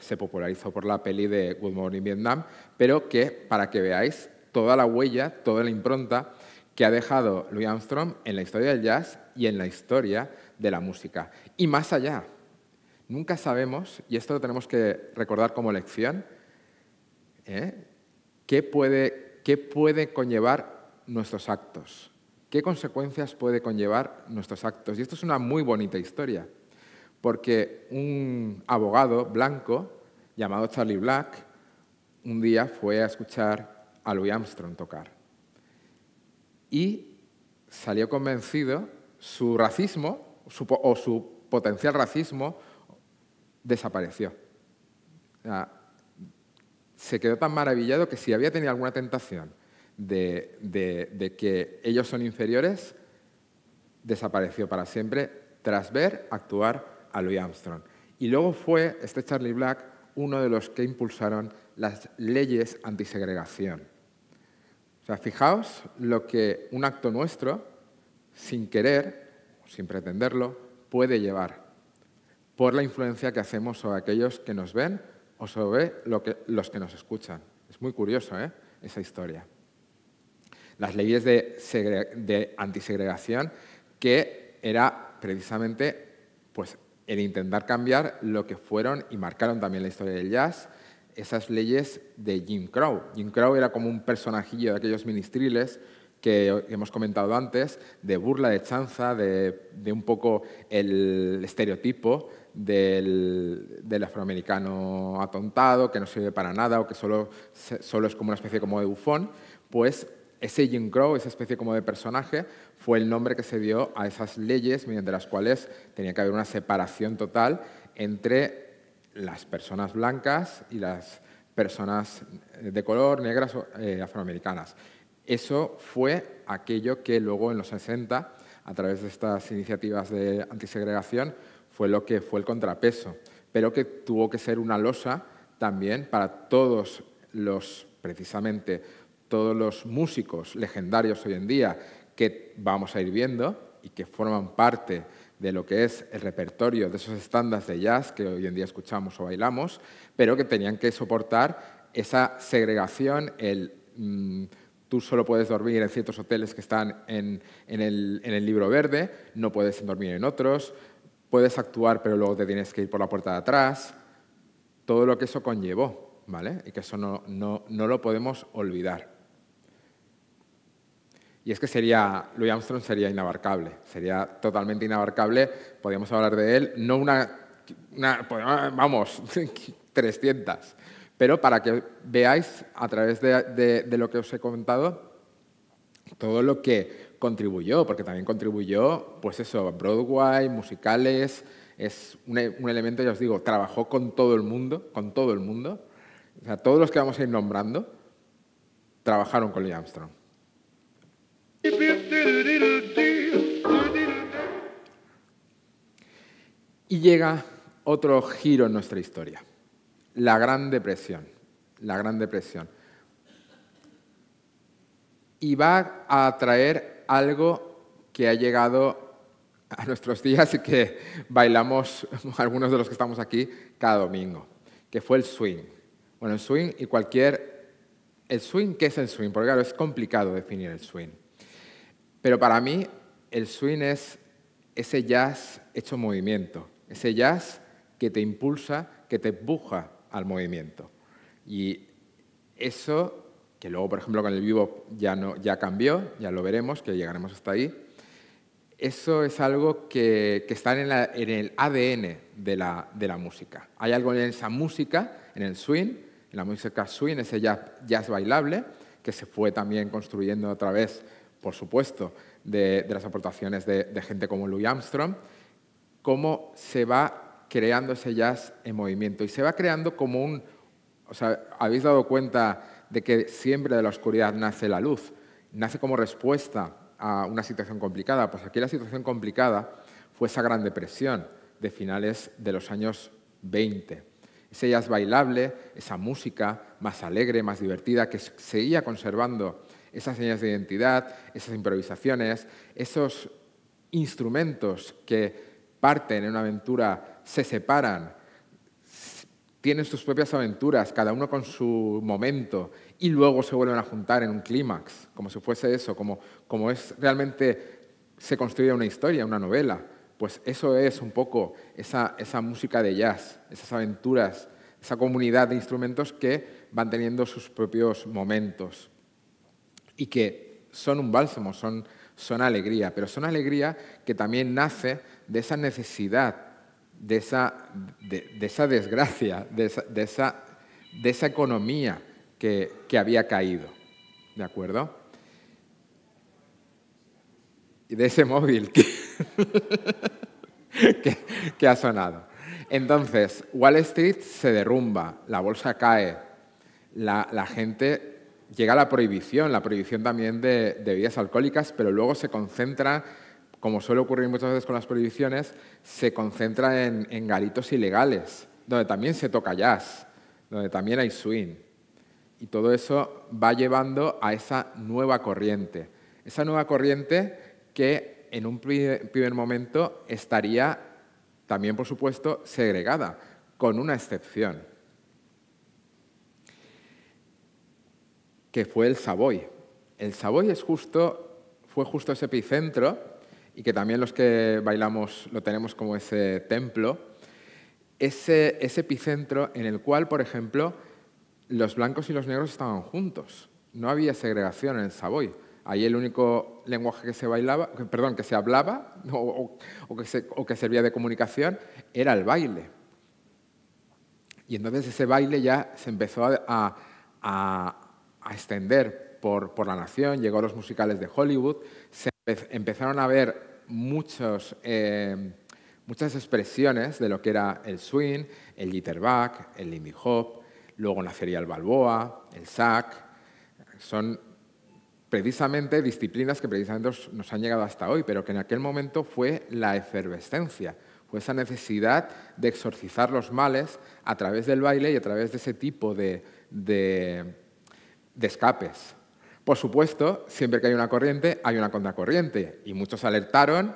Speaker 1: se popularizó por la peli de Good Morning Vietnam, pero que, para que veáis, toda la huella, toda la impronta que ha dejado Louis Armstrong en la historia del jazz y en la historia de la música. Y más allá, nunca sabemos, y esto lo tenemos que recordar como lección, ¿eh? ¿Qué, puede, qué puede conllevar nuestros actos, qué consecuencias puede conllevar nuestros actos. Y esto es una muy bonita historia, porque un abogado blanco llamado Charlie Black un día fue a escuchar a Louis Armstrong tocar y salió convencido, su racismo o su potencial racismo desapareció. se quedó tan maravillado que si había tenido alguna tentación de que ellos son inferiores, desapareció para siempre tras ver actuar a Louis Armstrong. Y luego fue este Charlie Black uno de los que impulsaron las leyes antisegregación o sea, fijaos lo que un acto nuestro, sin querer, sin pretenderlo, puede llevar por la influencia que hacemos sobre aquellos que nos ven o sobre los que nos escuchan. Es muy curioso ¿eh? esa historia. Las leyes de, antisegregación, que era precisamente pues, el intentar cambiar lo que fueron y marcaron también la historia del jazz esas leyes de Jim Crow. Jim Crow era como un personajillo de aquellos ministriles que hemos comentado antes, de burla, de chanza, de, un poco el estereotipo del, afroamericano atontado, que no sirve para nada o que solo, solo es como una especie como de bufón, pues ese Jim Crow, esa especie como de personaje, fue el nombre que se dio a esas leyes mediante las cuales tenía que haber una separación total entre las personas blancas y las personas eh, de color, negras o eh, afroamericanas. Eso fue aquello que luego en los 60, a través de estas iniciativas de antisegregación, fue lo que fue el contrapeso, pero que tuvo que ser una losa también para todos los, precisamente, todos los músicos legendarios hoy en día que vamos a ir viendo y que forman parte de lo que es el repertorio de esos estándares de jazz que hoy en día escuchamos o bailamos, pero que tenían que soportar esa segregación, el mm, tú solo puedes dormir en ciertos hoteles que están en, el, libro verde, no puedes dormir en otros, puedes actuar pero luego te tienes que ir por la puerta de atrás, todo lo que eso conllevó, ¿vale? Y que eso no, no lo podemos olvidar. Y es que sería, Louis Armstrong sería inabarcable, sería totalmente inabarcable. Podríamos hablar de él, no una, vamos, 300. Pero para que veáis a través de, lo que os he comentado todo lo que contribuyó, porque también contribuyó, pues eso, Broadway, musicales, es un, elemento, ya os digo, trabajó con todo el mundo, con todo el mundo. O sea, todos los que vamos a ir nombrando trabajaron con Louis Armstrong. Y llega otro giro en nuestra historia, la Gran Depresión, la Gran Depresión. Y va a traer algo que ha llegado a nuestros días y que bailamos algunos de los que estamos aquí cada domingo, que fue el swing. Bueno, el swing y cualquier... ¿El swing qué es el swing? Porque claro, es complicado definir el swing. Pero para mí el swing es ese jazz hecho movimiento, ese jazz que te impulsa, que te empuja al movimiento. Y eso, que luego, por ejemplo, con el vivo ya, no, ya cambió, ya lo veremos, que llegaremos hasta ahí, eso es algo que, está en, el ADN de la, de la, música. Hay algo en esa música, en el swing, en la música swing, ese jazz, jazz bailable, que se fue también construyendo otra vez por supuesto, de, las aportaciones de, gente como Louis Armstrong, cómo se va creando ese jazz en movimiento. Y se va creando como un... O sea, habéis dado cuenta de que siempre de la oscuridad nace la luz, nace como respuesta a una situación complicada. Pues aquí la situación complicada fue esa gran depresión de finales de los años 20. Ese jazz bailable, esa música más alegre, más divertida, que seguía conservando esas señas de identidad, esas improvisaciones, esos instrumentos que parten en una aventura, se separan, tienen sus propias aventuras, cada uno con su momento, y luego se vuelven a juntar en un clímax, como si fuese eso, como, es realmente se construye una historia, una novela. Pues eso es un poco esa, esa música de jazz, esas aventuras, esa comunidad de instrumentos que van teniendo sus propios momentos y que son un bálsamo, son, alegría, pero son alegría que también nace de esa necesidad, de esa, desgracia, de esa, economía que, había caído. ¿De acuerdo? Y de ese móvil que, que, ha sonado. Entonces, Wall Street se derrumba, la bolsa cae, la gente llega la prohibición, la prohibición también de, bebidas alcohólicas, pero luego se concentra como suele ocurrir muchas veces con las prohibiciones, se concentra en, en, garitos ilegales, donde también se toca jazz, donde también hay swing. Y todo eso va llevando a esa nueva corriente. Esa nueva corriente que en un primer momento estaría también, por supuesto, segregada, con una excepción. que fue el Savoy. El Savoy es justo, fue justo ese epicentro y que también los que bailamos lo tenemos como ese templo, ese, epicentro en el cual, por ejemplo, los blancos y los negros estaban juntos. No había segregación en el Savoy. Ahí el único lenguaje que se bailaba, perdón, que se hablaba o, que que servía de comunicación era el baile. Y entonces ese baile ya se empezó a, a extender por, la nación, llegó a los musicales de Hollywood, se empezaron a ver muchos, eh, muchas expresiones de lo que era el swing, el jitterbug, el lindy hop, luego nacería el balboa, el sack, son precisamente disciplinas que precisamente nos han llegado hasta hoy, pero que en aquel momento fue la efervescencia, fue esa necesidad de exorcizar los males a través del baile y a través de ese tipo de de escapes. Por supuesto, siempre que hay una corriente, hay una contracorriente. Y muchos alertaron,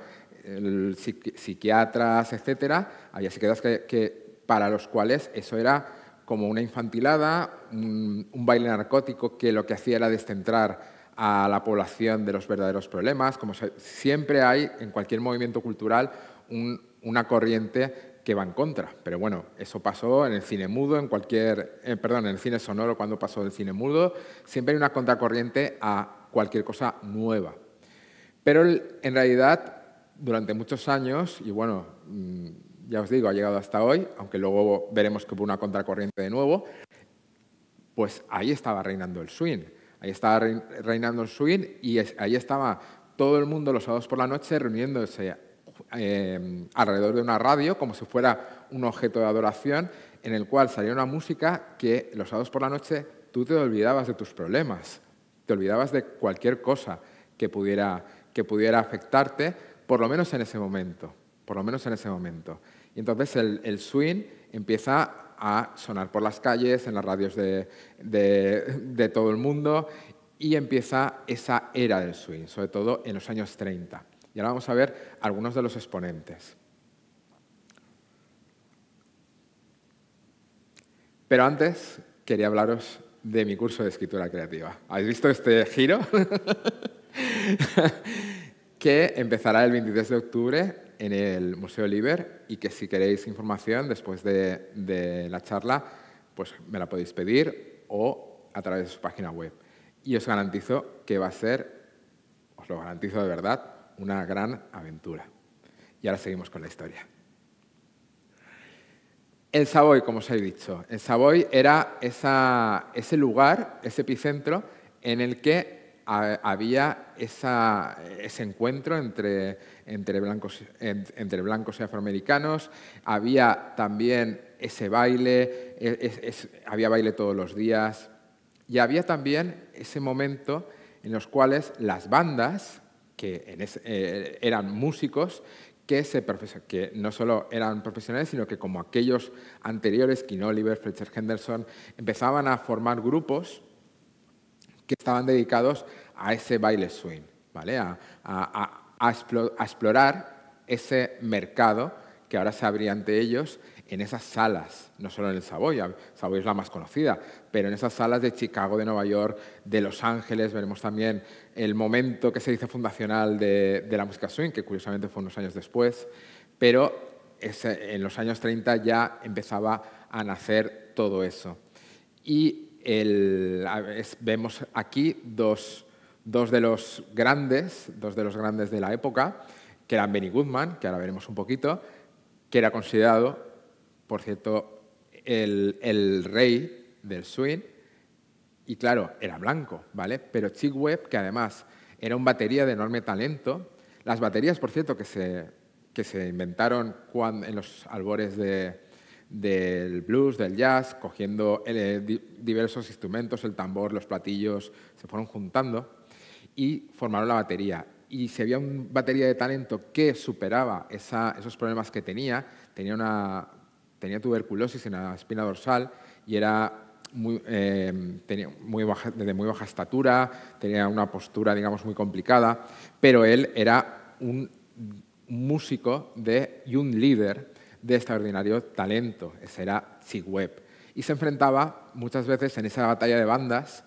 Speaker 1: psiquiatras, etcétera. Había psiquiatras que, para los cuales eso era como una infantilada, un, baile narcótico que lo que hacía era descentrar a la población de los verdaderos problemas. Como siempre hay en cualquier movimiento cultural una corriente que en contra. Pero bueno, eso pasó en el cine mudo, en cualquier, eh, perdón, en el cine sonoro cuando pasó del cine mudo, siempre hay una contracorriente a cualquier cosa nueva. Pero en realidad, durante muchos años, y bueno, mm, ya os digo, ha llegado hasta hoy, aunque luego veremos que hubo una contracorriente de nuevo, pues ahí estaba reinando el swing. Ahí estaba reinando el swing y ahí estaba todo el mundo los sábados por la noche reuniéndose Em, alrededor de una radio, como si fuera un objeto de adoración, en el cual salía una música que los sábados por la noche tú te olvidabas de tus problemas, te olvidabas de cualquier cosa que pudiera, que pudiera afectarte, por lo menos en ese momento, por lo menos en ese momento. Y entonces el, swing empieza a sonar por las calles, en las radios de, de todo el mundo, y empieza esa era del swing, sobre todo en los años 30. Y ahora vamos a ver algunos de los exponentes. Pero antes quería hablaros de mi curso de escritura creativa. ¿Habéis visto este giro? que empezará el 23 de octubre en el Museo Liber y que si queréis información después de, de la charla, pues me la podéis pedir o a través de su página web. Y os garantizo que va a ser, os lo garantizo de verdad, una gran aventura. Y ahora seguimos con la historia. El Savoy, como os he dicho, el Savoy era ese lugar, ese epicentro en el que había ese encuentro entre, blancos, y afroamericanos, había también ese baile, e, había baile todos los días y había también ese momento en los cuales las bandas que eh, eran músicos que, no solo eran profesionales, sino que como aquellos anteriores, no Oliver, Fletcher Henderson, empezaban a formar grupos que estaban dedicados a ese baile swing, ¿vale? a explorar ese mercado que ahora se abría ante ellos en esas salas, no solo en el Savoy, Savoy es la más conocida, pero en esas salas de Chicago, de Nueva York, de Los Ángeles, veremos también el momento que se dice fundacional de, la música swing, que curiosamente fue unos años después, pero en los años 30 ya empezaba a nacer todo eso. Y vemos aquí dos, de los grandes, dos de los grandes de la época, que eran Benny Goodman, que ahora veremos un poquito, que era considerado, por cierto, el rey del swing, y claro, era blanco, ¿vale? Pero Chick Webb, que además era un batería de enorme talento, las baterías, por cierto, que se, que se inventaron cuando, en los albores del blues, del jazz, cogiendo eh, diversos instrumentos, el tambor, los platillos, se fueron juntando y formaron la batería. Y se había una batería de talento que superaba esos problemas que tenía, tenía, una, tenía tuberculosis en la espina dorsal y era eh, tenía muy baja, de muy baja estatura, tenía una postura, digamos, muy complicada, pero él era un músico de, y un líder de extraordinario talento. Ese era Webb Y se enfrentaba muchas veces en esa batalla de bandas,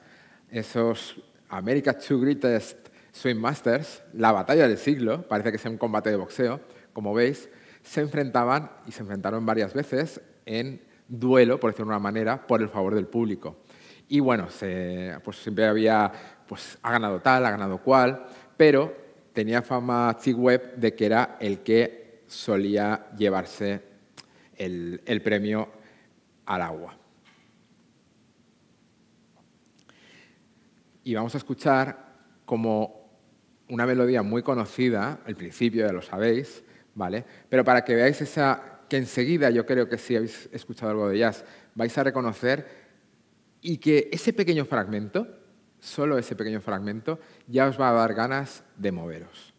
Speaker 1: esos America Two Greatest Swing Masters, la batalla del siglo, parece que sea un combate de boxeo, como veis, se enfrentaban y se enfrentaron varias veces en duelo, por decirlo de una manera, por el favor del público. Y bueno, pues siempre había, pues ha ganado tal, ha ganado cual, pero tenía fama Chick Webb de que era el que solía llevarse el, el premio al agua. Y vamos a escuchar como una melodía muy conocida, el principio ya lo sabéis, ¿vale? Pero para que veáis esa, que enseguida, yo creo que si habéis escuchado algo de jazz, vais a reconocer y que ese pequeño fragmento, solo ese pequeño fragmento, ya os va a dar ganas de moveros.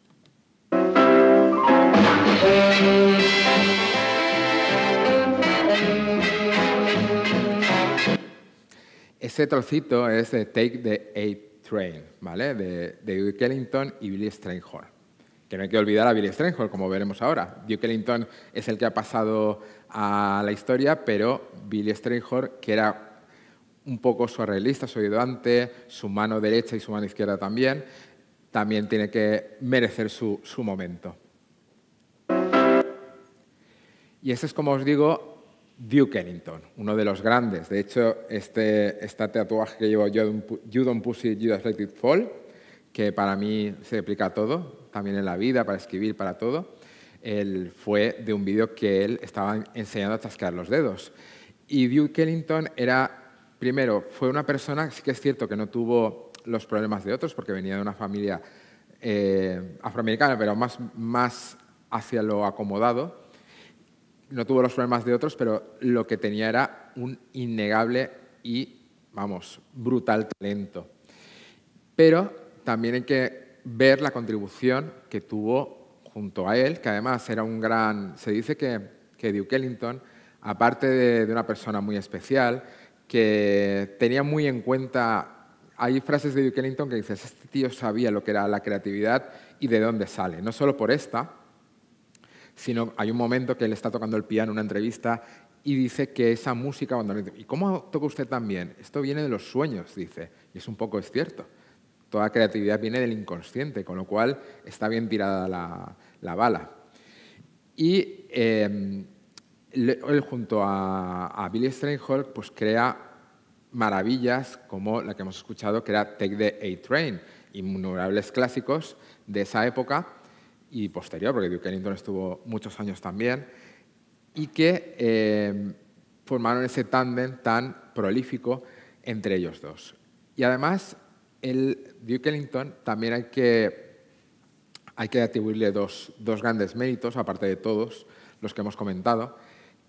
Speaker 1: Ese trocito es de Take the Eight Train, ¿vale? De, de Duke y Billy Strayhorn que no hay que olvidar a Billy Stranghold, como veremos ahora. Duke Ellington es el que ha pasado a la historia, pero Billy Stranghold, que era un poco surrealista, arreglista, su ayudante, su mano derecha y su mano izquierda también, también tiene que merecer su, momento. Y este es, como os digo, Duke Ellington, uno de los grandes. De hecho, este, este tatuaje que llevo You Don't Pussy, You it Fall, que para mí se aplica a todo, también en la vida, para escribir, para todo, él fue de un vídeo que él estaba enseñando a chasquear los dedos. Y Duke Ellington era, primero, fue una persona, sí que es cierto que no tuvo los problemas de otros porque venía de una familia eh, afroamericana, pero más, más hacia lo acomodado. No tuvo los problemas de otros, pero lo que tenía era un innegable y, vamos, brutal talento. Pero también hay que ver la contribución que tuvo junto a él, que además era un gran... Se dice que, que Duke Ellington, aparte de, una persona muy especial, que tenía muy en cuenta hay frases de Duke Ellington que dices, este tío sabía lo que era la creatividad y de dónde sale. No solo por esta, sino hay un momento que él está tocando el piano en una entrevista y dice que esa música... Cuando... ¿Y cómo toca usted también? Esto viene de los sueños, dice. Y es un poco es cierto toda creatividad viene del inconsciente, con lo cual está bien tirada la, bala. Y em, él junto a, Billy Stranghold pues crea maravillas como la que hemos escuchado, que era Take the A-Train, innumerables clásicos de esa época y posterior, porque Duke Ellington estuvo muchos años también, y que em, formaron ese tándem tan prolífico entre ellos dos. Y además el Duke Ellington también hay que, atribuirle dos, grandes méritos, aparte de todos los que hemos comentado,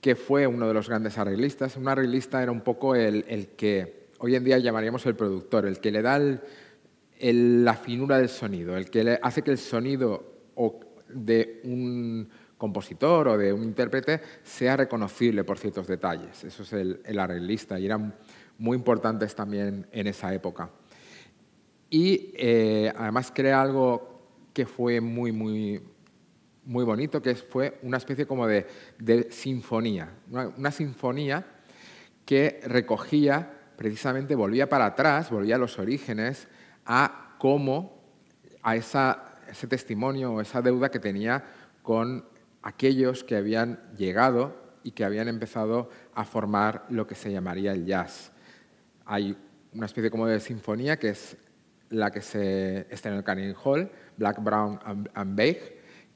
Speaker 1: que fue uno de los grandes arreglistas. Un arreglista era un poco el, que hoy en día llamaríamos el productor, el que le da la finura del sonido, el que hace que el sonido de un compositor o de un intérprete sea reconocible por ciertos detalles. Eso es el, el arreglista y eran muy importantes también en esa época. Y eh, además crea algo que fue muy, muy, muy bonito, que fue una especie como de, sinfonía, una, sinfonía que recogía, precisamente volvía para atrás, volvía a los orígenes, a cómo, a esa, ese testimonio o esa deuda que tenía con aquellos que habían llegado y que habían empezado a formar lo que se llamaría el jazz. Hay una especie como de sinfonía que es la que se está en el Canning Hall, Black, Brown and, and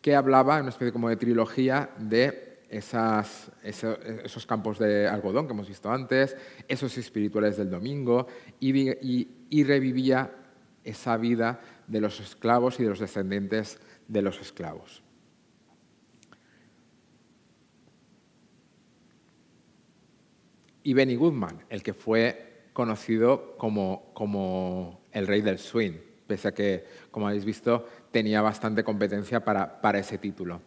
Speaker 1: que hablaba en una especie como de trilogía de esos campos de algodón que hemos visto antes, esos espirituales del domingo, y, revivía esa vida de los esclavos y de los descendientes de los esclavos. Y Benny Goodman, el que fue conocido como el rey del swing, pese a que, como habéis visto, tenía bastante competencia para, ese título.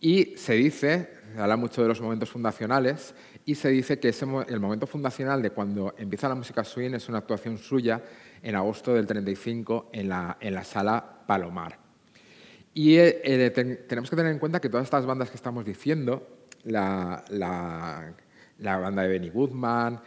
Speaker 1: Y se dice, se habla mucho de los momentos fundacionales, y se dice que el momento fundacional de cuando empieza la música swing es una actuación suya en agosto del 35 en la, sala Palomar. Y eh, eh, tenemos que tener en cuenta que todas estas bandas que estamos diciendo, la, la banda de Benny Goodman,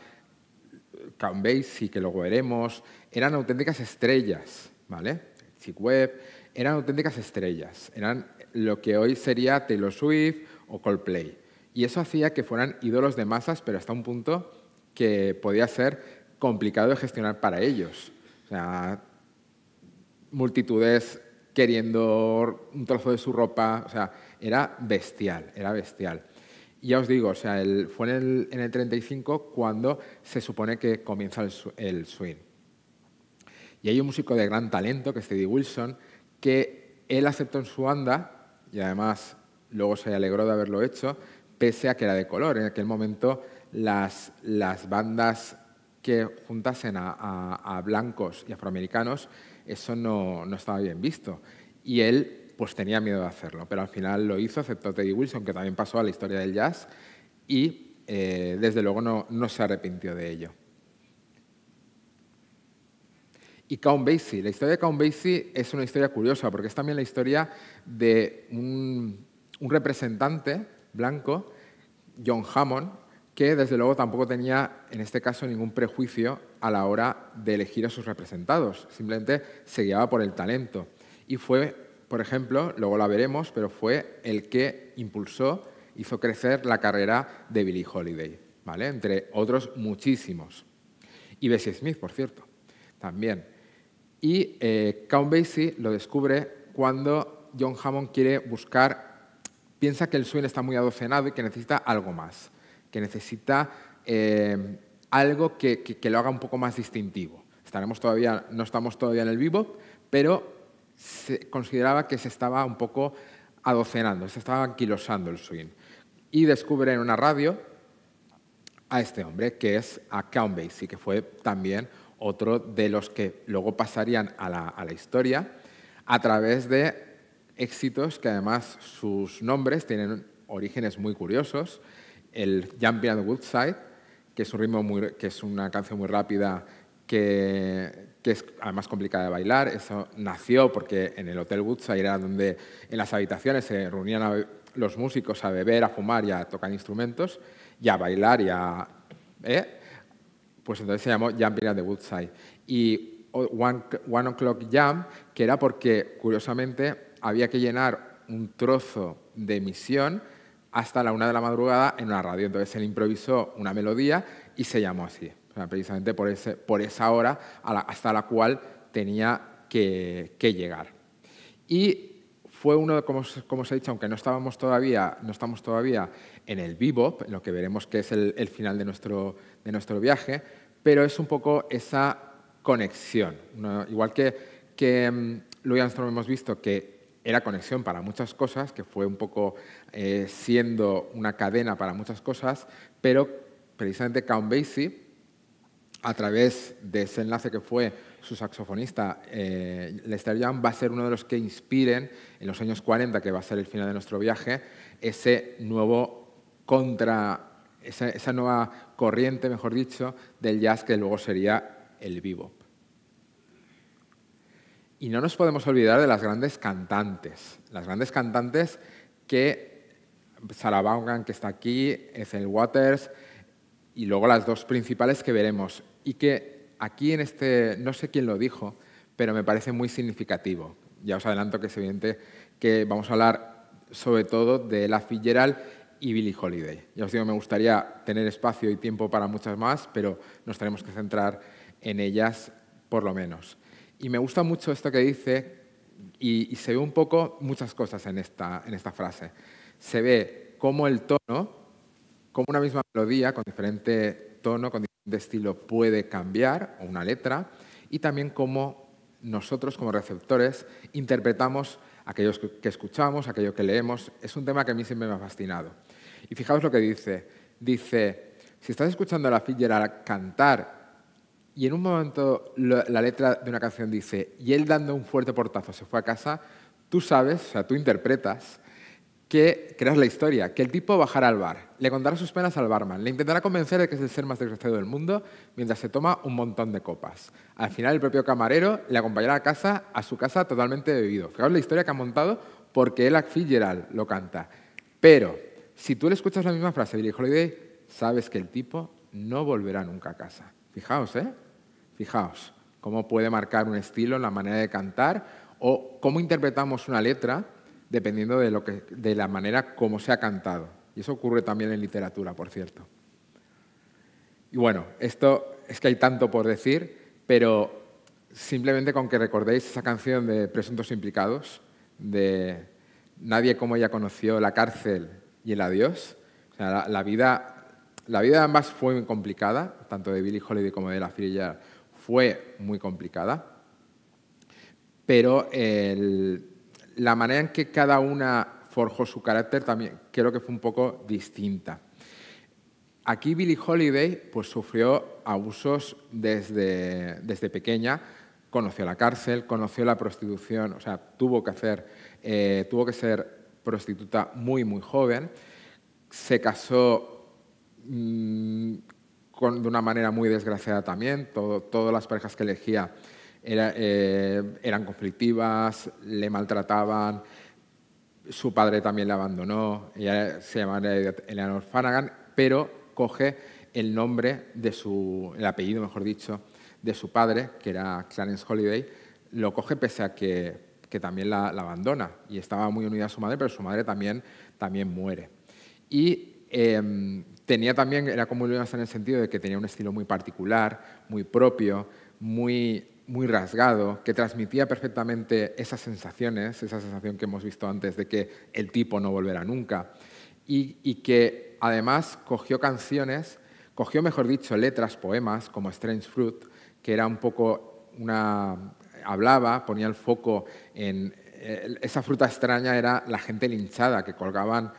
Speaker 1: Count Basie, que luego veremos, eran auténticas estrellas, ¿vale? web eran auténticas estrellas, eran lo que hoy sería Taylor Swift o Coldplay. Y eso hacía que fueran ídolos de masas, pero hasta un punto que podía ser complicado de gestionar para ellos. O sea, multitudes queriendo un trozo de su ropa, o sea, era bestial, era bestial. Y ya os digo, o sea, fue en el, 35 cuando se supone que comienza el swing. Y hay un músico de gran talento, que es Teddy Wilson, que él aceptó en su banda, y además luego se alegró de haberlo hecho, pese a que era de color. En aquel momento las, las bandas que juntasen a, blancos y afroamericanos, eso no, estaba bien visto. Y él pues tenía miedo de hacerlo, pero al final lo hizo, aceptó Teddy Wilson, que también pasó a la historia del jazz, y eh, desde luego no se arrepintió de ello. Y Count Basie. La historia de Count Basie es una historia curiosa porque es también la historia de un, representante blanco, John Hammond, que desde luego tampoco tenía en este caso ningún prejuicio a la hora de elegir a sus representados, simplemente se guiaba por el talento. Y fue, por ejemplo, luego la veremos, pero fue el que impulsó, hizo crecer la carrera de Billie Holiday, ¿vale? entre otros muchísimos. Y Bessie Smith, por cierto, también. Y eh, Count Basie lo descubre cuando John Hammond quiere buscar, piensa que el swing está muy adocenado y que necesita algo más, que necesita eh, algo que, lo haga un poco más distintivo. Estaremos todavía, no estamos todavía en el vivo pero consideraba que se estaba un poco adocenando, se estaba anquilosando el swing. Y descubre en una radio a este hombre, que es a Count Basie, que fue también otro de los que luego pasarían a la, historia a través de éxitos que además sus nombres tienen orígenes muy curiosos. El Jumping at Woodside, que es, un ritmo muy, que es una canción muy rápida que, es además complicada de bailar. Eso nació porque en el Hotel Woodside era donde en las habitaciones se reunían los músicos a beber, a fumar y a tocar instrumentos y a bailar y a... ¿eh? pues entonces se llamó Jumping at the Woodside. Y One, O'Clock Jump, que era porque, curiosamente, había que llenar un trozo de emisión hasta la una de la madrugada en una radio. Entonces él improvisó una melodía y se llamó así, precisamente por, esa hora hasta la cual tenía que, llegar. Y fue uno, como, os he dicho, aunque no, estábamos todavía, no estamos todavía en el bebop, en lo que veremos que es el final de nuestro de nuestro viaje, pero es un poco esa conexión. Igual que, que mm, Louis Armstrong hemos visto que era conexión para muchas cosas, que fue un poco eh, siendo una cadena para muchas cosas, pero precisamente Count Basie, a través de ese enlace que fue su saxofonista eh, Lester Young, va a ser uno de los que inspiren en los años 40, que va a ser el final de nuestro viaje, ese nuevo contra esa, nueva corriente, mejor dicho, del jazz que luego sería el bebop. Y no nos podemos olvidar de las grandes cantantes, las grandes cantantes que Sarah Vaughan, que está aquí, Ethel Waters, y luego las dos principales que veremos, y que aquí en este, no sé quién lo dijo, pero me parece muy significativo. Ya os adelanto que es evidente que vamos a hablar sobre todo de la Fitzgerald y Billie Holiday. Ya os digo, me gustaría tener espacio y tiempo para muchas más, pero nos tenemos que centrar en ellas por lo menos. Y me gusta mucho esto que dice, y, se ve un poco muchas cosas en esta, en esta frase. Se ve cómo el tono, cómo una misma melodía con diferente tono, con diferente estilo puede cambiar, o una letra, y también cómo nosotros como receptores interpretamos aquellos que escuchamos, aquello que leemos. Es un tema que a mí siempre me ha fascinado. Y fijaos lo que dice. Dice, si estás escuchando a la Fitzgerald cantar y en un momento la letra de una canción dice, y él dando un fuerte portazo se fue a casa, tú sabes, o sea, tú interpretas que creas la historia, que el tipo bajará al bar, le contará sus penas al barman, le intentará convencer de que es el ser más desgraciado del mundo mientras se toma un montón de copas. Al final el propio camarero le acompañará a casa, a su casa totalmente bebido. Fijaos la historia que ha montado porque él a Fitzgerald lo canta. Pero si tú le escuchas la misma frase a Billy Holiday, sabes que el tipo no volverá nunca a casa. Fijaos, ¿eh? Fijaos cómo puede marcar un estilo, la manera de cantar o cómo interpretamos una letra dependiendo de, de la manera como se ha cantado. Y eso ocurre también en literatura, por cierto. Y bueno, esto es que hay tanto por decir, pero simplemente con que recordéis esa canción de Presuntos Implicados, de Nadie como ella conoció la cárcel y el adiós. la, vida, la vida de ambas fue muy complicada, tanto de Billie Holiday como de la Filler fue muy complicada, pero la manera en que cada una forjó su carácter también creo que fue un poco distinta. Aquí Billie Holiday pues, sufrió abusos desde, desde pequeña, conoció la cárcel, conoció la prostitución, o sea, tuvo que, hacer, eh, tuvo que ser prostituta muy, muy joven. Se casó mm, de una manera muy desgraciada también. todas las parejas que elegía eh, eran conflictivas, le maltrataban. Su padre también la abandonó. Ella se llamaba Eleanor Flanagan, pero coge el nombre de su, el apellido, mejor dicho, de su padre, que era Clarence Holiday. Lo coge pese a que que también la, abandona y estaba muy unida a su madre, pero su madre también, también muere. Y em, tenía también, era como en el sentido de que tenía un estilo muy particular, muy propio, muy, muy rasgado, que transmitía perfectamente esas sensaciones, esa sensación que hemos visto antes de que el tipo no volverá nunca, y que además cogió canciones, cogió, mejor dicho, letras, poemas, como Strange Fruit, que era un poco una hablaba, ponía el foco en... Eh, esa fruta extraña era la gente linchada que colgaban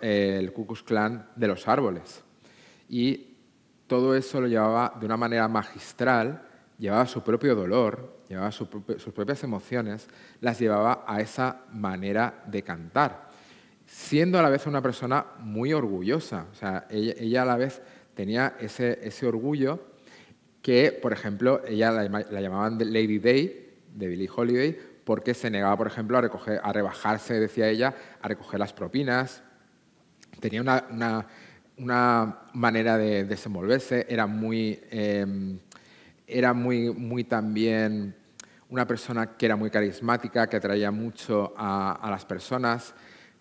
Speaker 1: eh, el Ku clan de los árboles. Y todo eso lo llevaba de una manera magistral, llevaba su propio dolor, llevaba sus propias emociones, las llevaba a esa manera de cantar, siendo a la vez una persona muy orgullosa. O sea, ella, a la vez tenía ese orgullo que, por ejemplo, ella la, llamaban Lady Day, de Billie Holiday, porque se negaba, por ejemplo, a, recoger, a rebajarse, decía ella, a recoger las propinas. Tenía una, manera de desenvolverse, era muy, em, era muy, muy también una persona que era muy carismática, que atraía mucho a, las personas,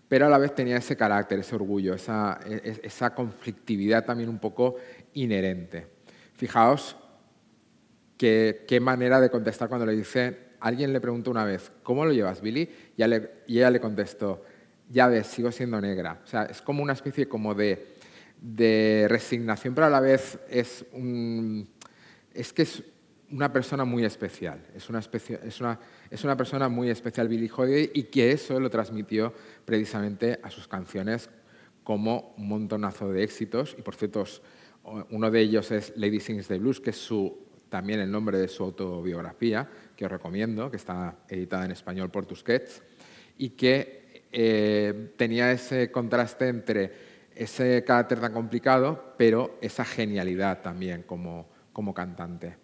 Speaker 1: pero a la vez tenía ese carácter, ese orgullo, esa, e, e, esa conflictividad también un poco inherente. Fijaos qué, manera de contestar cuando le dice alguien le preguntó una vez, ¿cómo lo llevas, Billy? Y ella, le, contestó, ya ves, sigo siendo negra. O sea, es como una especie como de, resignación, pero a la vez es, un, es que es una persona muy especial. Es una, es una, es una persona muy especial, Billy jodie y que eso lo transmitió precisamente a sus canciones como un montonazo de éxitos. Y por cierto, uno de ellos es Lady Sings the Blues, que es su también el nombre de su autobiografía, que os recomiendo, que está editada en español por Tusquets, y que eh, tenía ese contraste entre ese carácter tan complicado, pero esa genialidad también como, cantante.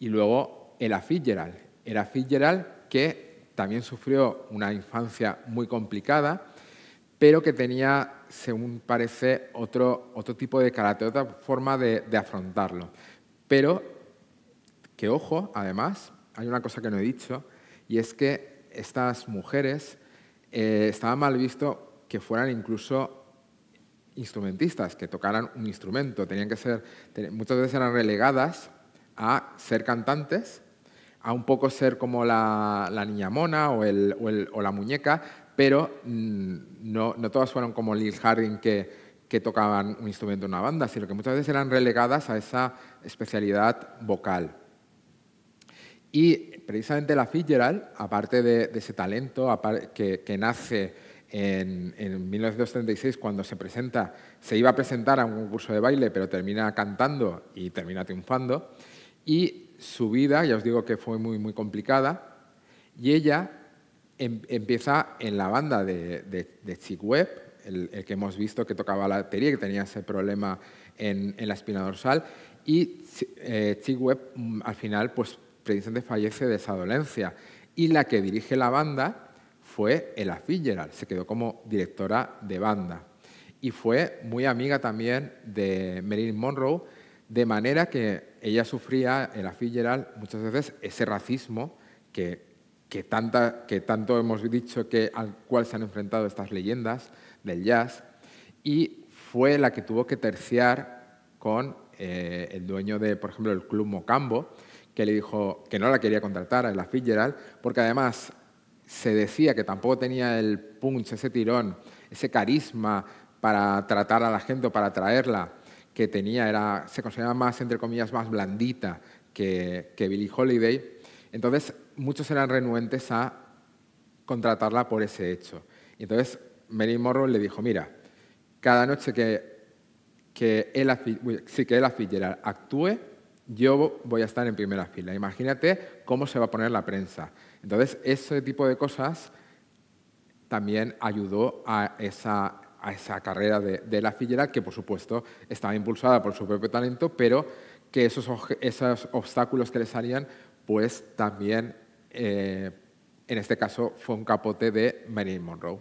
Speaker 1: Y luego era Fitzgerald, era Fitzgerald que también sufrió una infancia muy complicada, pero que tenía, según parece, otro, tipo de carácter, otra forma de, afrontarlo. Pero, que ojo, además, hay una cosa que no he dicho, y es que estas mujeres eh, estaba mal visto que fueran incluso instrumentistas, que tocaran un instrumento. Tenían que ser, muchas veces eran relegadas a ser cantantes, a un poco ser como la, niña mona o la muñeca, pero mm, no, todas fueron como Lil Harding que tocaban un instrumento en una banda, sino que muchas veces eran relegadas a esa especialidad vocal. Y precisamente la Fitzgerald, aparte de, ese talento que, nace en, en, 1936 cuando se presenta, se iba a presentar a un concurso de baile, pero termina cantando y termina triunfando. Y su vida, ya os digo que fue muy, muy complicada, y ella Em, empieza en la banda de, de, Chick Webb, el, que hemos visto que tocaba la batería, que tenía ese problema en, la espina dorsal, y eh, Chick Webb mm, al final pues, precisamente fallece de esa dolencia. Y la que dirige la banda fue Ella Fitzgerald, se quedó como directora de banda. Y fue muy amiga también de Marilyn Monroe, de manera que ella sufría, Ella Fitzgerald, muchas veces ese racismo que que, tanta, que tanto hemos dicho que, al cual se han enfrentado estas leyendas del jazz, y fue la que tuvo que terciar con eh, el dueño de, por ejemplo, el Club Mocambo, que le dijo que no la quería contratar a la Fitzgerald, porque además se decía que tampoco tenía el punch, ese tirón, ese carisma para tratar a la gente o para atraerla que tenía, era, se consideraba más, entre comillas, más blandita que, que Billie Holiday. Entonces, muchos eran renuentes a contratarla por ese hecho. Y entonces Mary Morrow le dijo, mira, cada noche que, que, Ella, actúe, yo voy a estar en primera fila. Imagínate cómo se va a poner la prensa. Entonces, ese tipo de cosas también ayudó a esa, carrera de, la que por supuesto estaba impulsada por su propio talento, pero que esos, esos obstáculos que le salían, pues también eh, en este caso fue un capote de Marilyn Monroe.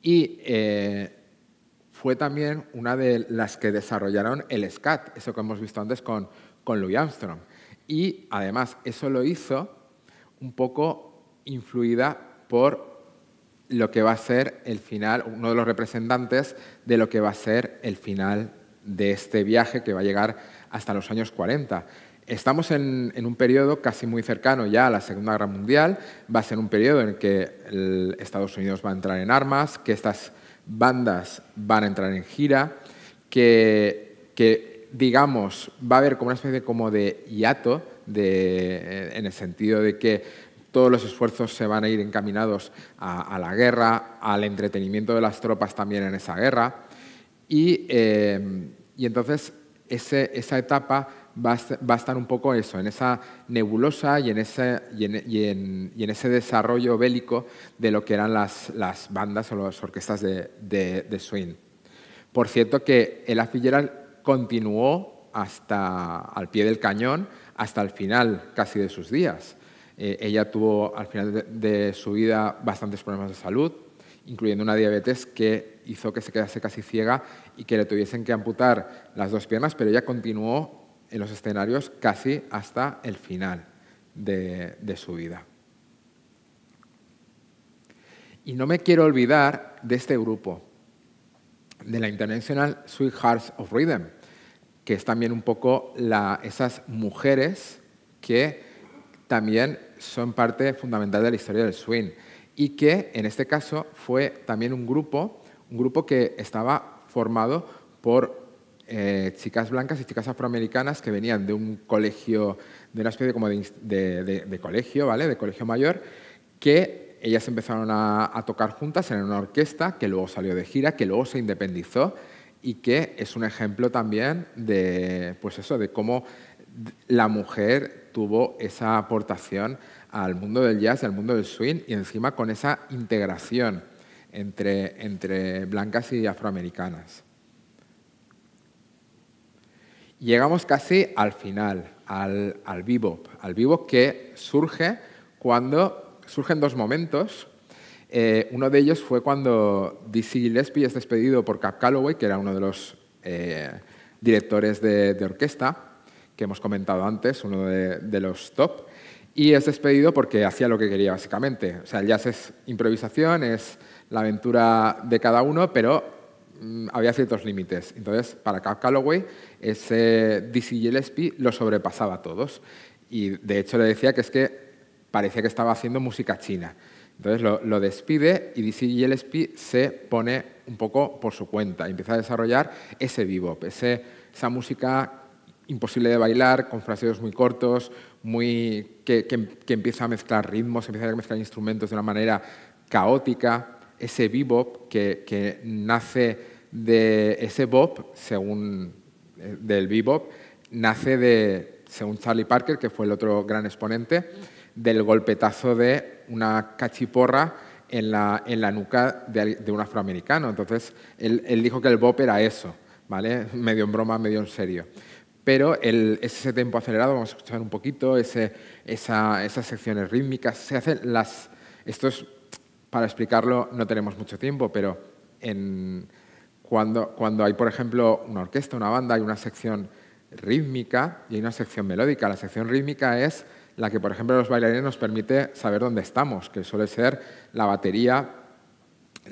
Speaker 1: Y eh, fue también una de las que desarrollaron el SCAT, eso que hemos visto antes con, con Louis Armstrong. Y además eso lo hizo un poco influida por lo que va a ser el final, uno de los representantes de lo que va a ser el final de este viaje que va a llegar hasta los años 40. Estamos en, un periodo casi muy cercano ya a la Segunda Guerra Mundial. Va a ser un periodo en el que Estados Unidos va a entrar en armas, que estas bandas van a entrar en gira, que, digamos, va a haber como una especie como de hiato, eh, en el sentido de que todos los esfuerzos se van a ir encaminados a, la guerra, al entretenimiento de las tropas también en esa guerra. Y, eh, entonces esa etapa va a, estar, un poco eso, en esa nebulosa y en ese, y en, ese desarrollo bélico de lo que eran las, bandas o las orquestas de, de, swing. Por cierto que el Fitzgerald continuó hasta al pie del cañón, hasta el final casi de sus días. Eh, ella tuvo al final de su vida bastantes problemas de salud, incluyendo una diabetes que hizo que se quedase casi ciega y que le tuviesen que amputar las dos piernas, pero ella continuó en los escenarios casi hasta el final de, su vida. Y no me quiero olvidar de este grupo, de la International Sweethearts of Rhythm, que es también un poco la, esas mujeres que también son parte fundamental de la historia del swing y que en este caso fue también un grupo, un grupo que estaba formado por eh, chicas blancas y chicas afroamericanas que venían de un colegio, de una especie como de, colegio, ¿vale? De colegio mayor, que ellas empezaron a, tocar juntas en una orquesta que luego salió de gira, que luego se independizó y que es un ejemplo también de, pues eso, de cómo la mujer tuvo esa aportación al mundo del jazz, al mundo del swing y encima con esa integración entre blancas y afroamericanas llegamos casi al final, al, al bebop, al bebop que surge cuando surgen dos momentos. Eh, uno de ellos fue cuando DC Gillespie es despedido por Cap Calloway, que era uno de los eh, directores de, orquesta que hemos comentado antes, uno de, de los top, y es despedido porque hacía lo que quería, básicamente. O sea, el jazz es improvisación, es la aventura de cada uno, pero Mm, había ciertos límites. Entonces, para Cap Calloway, ese DC Gillespie lo sobrepasaba a todos. Y de hecho le decía que es que parecía que estaba haciendo música china. Entonces lo, lo despide y DC Gillespie se pone un poco por su cuenta. Y empieza a desarrollar ese bebop, esa música imposible de bailar, con fraseos muy cortos, que empieza a mezclar ritmos, empieza a mezclar instrumentos de una manera caótica ese bebop que, nace de ese bop, según eh, del bebop, nace de, según Charlie Parker, que fue el otro gran exponente, del golpetazo de una cachiporra en la, en la nuca de, un afroamericano. Entonces, él, dijo que el bop era eso, ¿vale? Medio en broma, medio en serio. Pero el, ese tempo acelerado, vamos a escuchar un poquito, ese, esas secciones rítmicas, se hacen las para explicarlo no tenemos mucho tiempo, pero cuando, hay, por ejemplo, una orquesta, una banda, hay una sección rítmica y hay una sección melódica. La sección rítmica es la que, por ejemplo, los bailarines nos permite saber dónde estamos, que suele ser la batería,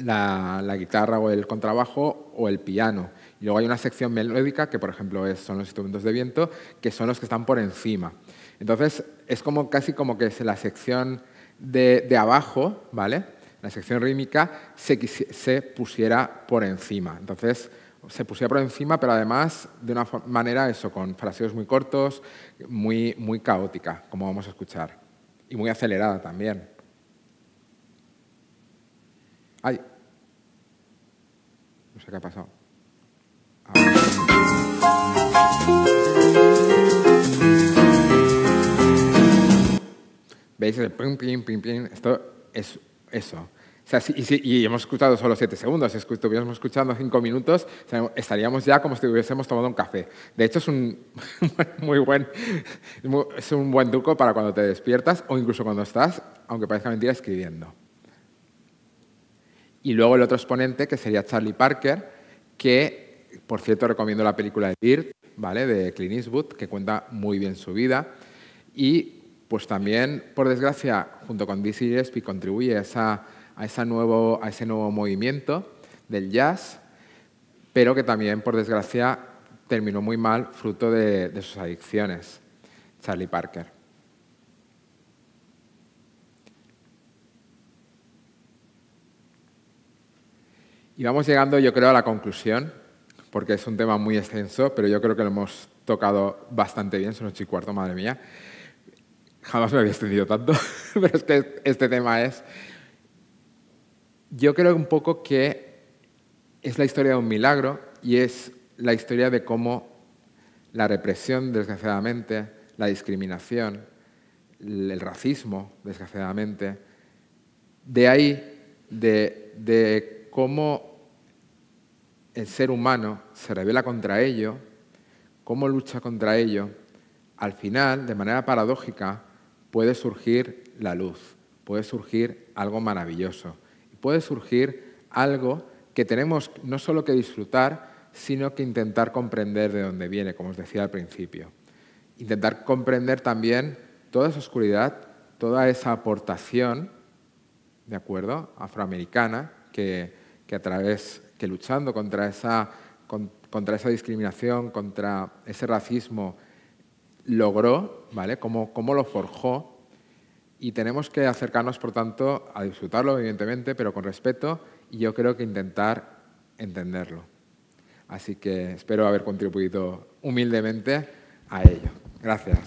Speaker 1: la, guitarra o el contrabajo o el piano. Y luego hay una sección melódica, que por ejemplo son los instrumentos de viento, que son los que están por encima. Entonces, es como casi como que es la sección de abajo, ¿vale? la sección rítmica se, se pusiera por encima. Entonces, se pusiera por encima, pero además de una manera eso, con fraseos muy cortos, muy, caótica, como vamos a escuchar, y muy acelerada también. Ay, no sé qué ha pasado. Ah. ¿Veis? El pim, pim, pim, pim. Esto es eso y, hemos escuchado solo siete segundos, si estuviéramos escuchando cinco minutos, estaríamos ya como si hubiésemos tomado un café. De hecho, es un, muy buen, es un buen truco para cuando te despiertas o incluso cuando estás, aunque parezca mentira, escribiendo. Y luego el otro exponente, que sería Charlie Parker, que, por cierto, recomiendo la película de Dirt, ¿vale? de Clint Eastwood, que cuenta muy bien su vida. Y pues también, por desgracia, junto con Dizzy Gillespie, contribuye a esa a, ese nuevo movimiento del jazz, pero que también, por desgracia, terminó muy mal fruto de, sus adicciones, Charlie Parker. Y vamos llegando, yo creo, a la conclusión, porque es un tema muy extenso, pero yo creo que lo hemos tocado bastante bien, son ocho y cuarto, madre mía. Jamás me había extendido tanto, pero es que este tema es yo creo un poco que es la historia de un milagro y es la historia de cómo la represión, desgraciadamente, la discriminación, el racismo, desgraciadamente, de ahí, de, cómo el ser humano se revela contra ello, cómo lucha contra ello, al final, de manera paradójica, puede surgir la luz, puede surgir algo maravilloso puede surgir algo que tenemos no solo que disfrutar, sino que intentar comprender de dónde viene, como os decía al principio. Intentar comprender también toda esa oscuridad, toda esa aportación, ¿de acuerdo?, afroamericana, que, a través, que luchando contra esa, contra esa discriminación, contra ese racismo, logró, ¿vale?, cómo lo forjó y tenemos que acercarnos, por tanto, a disfrutarlo, evidentemente, pero con respeto y yo creo que intentar entenderlo. Así que espero haber contribuido humildemente a ello. Gracias.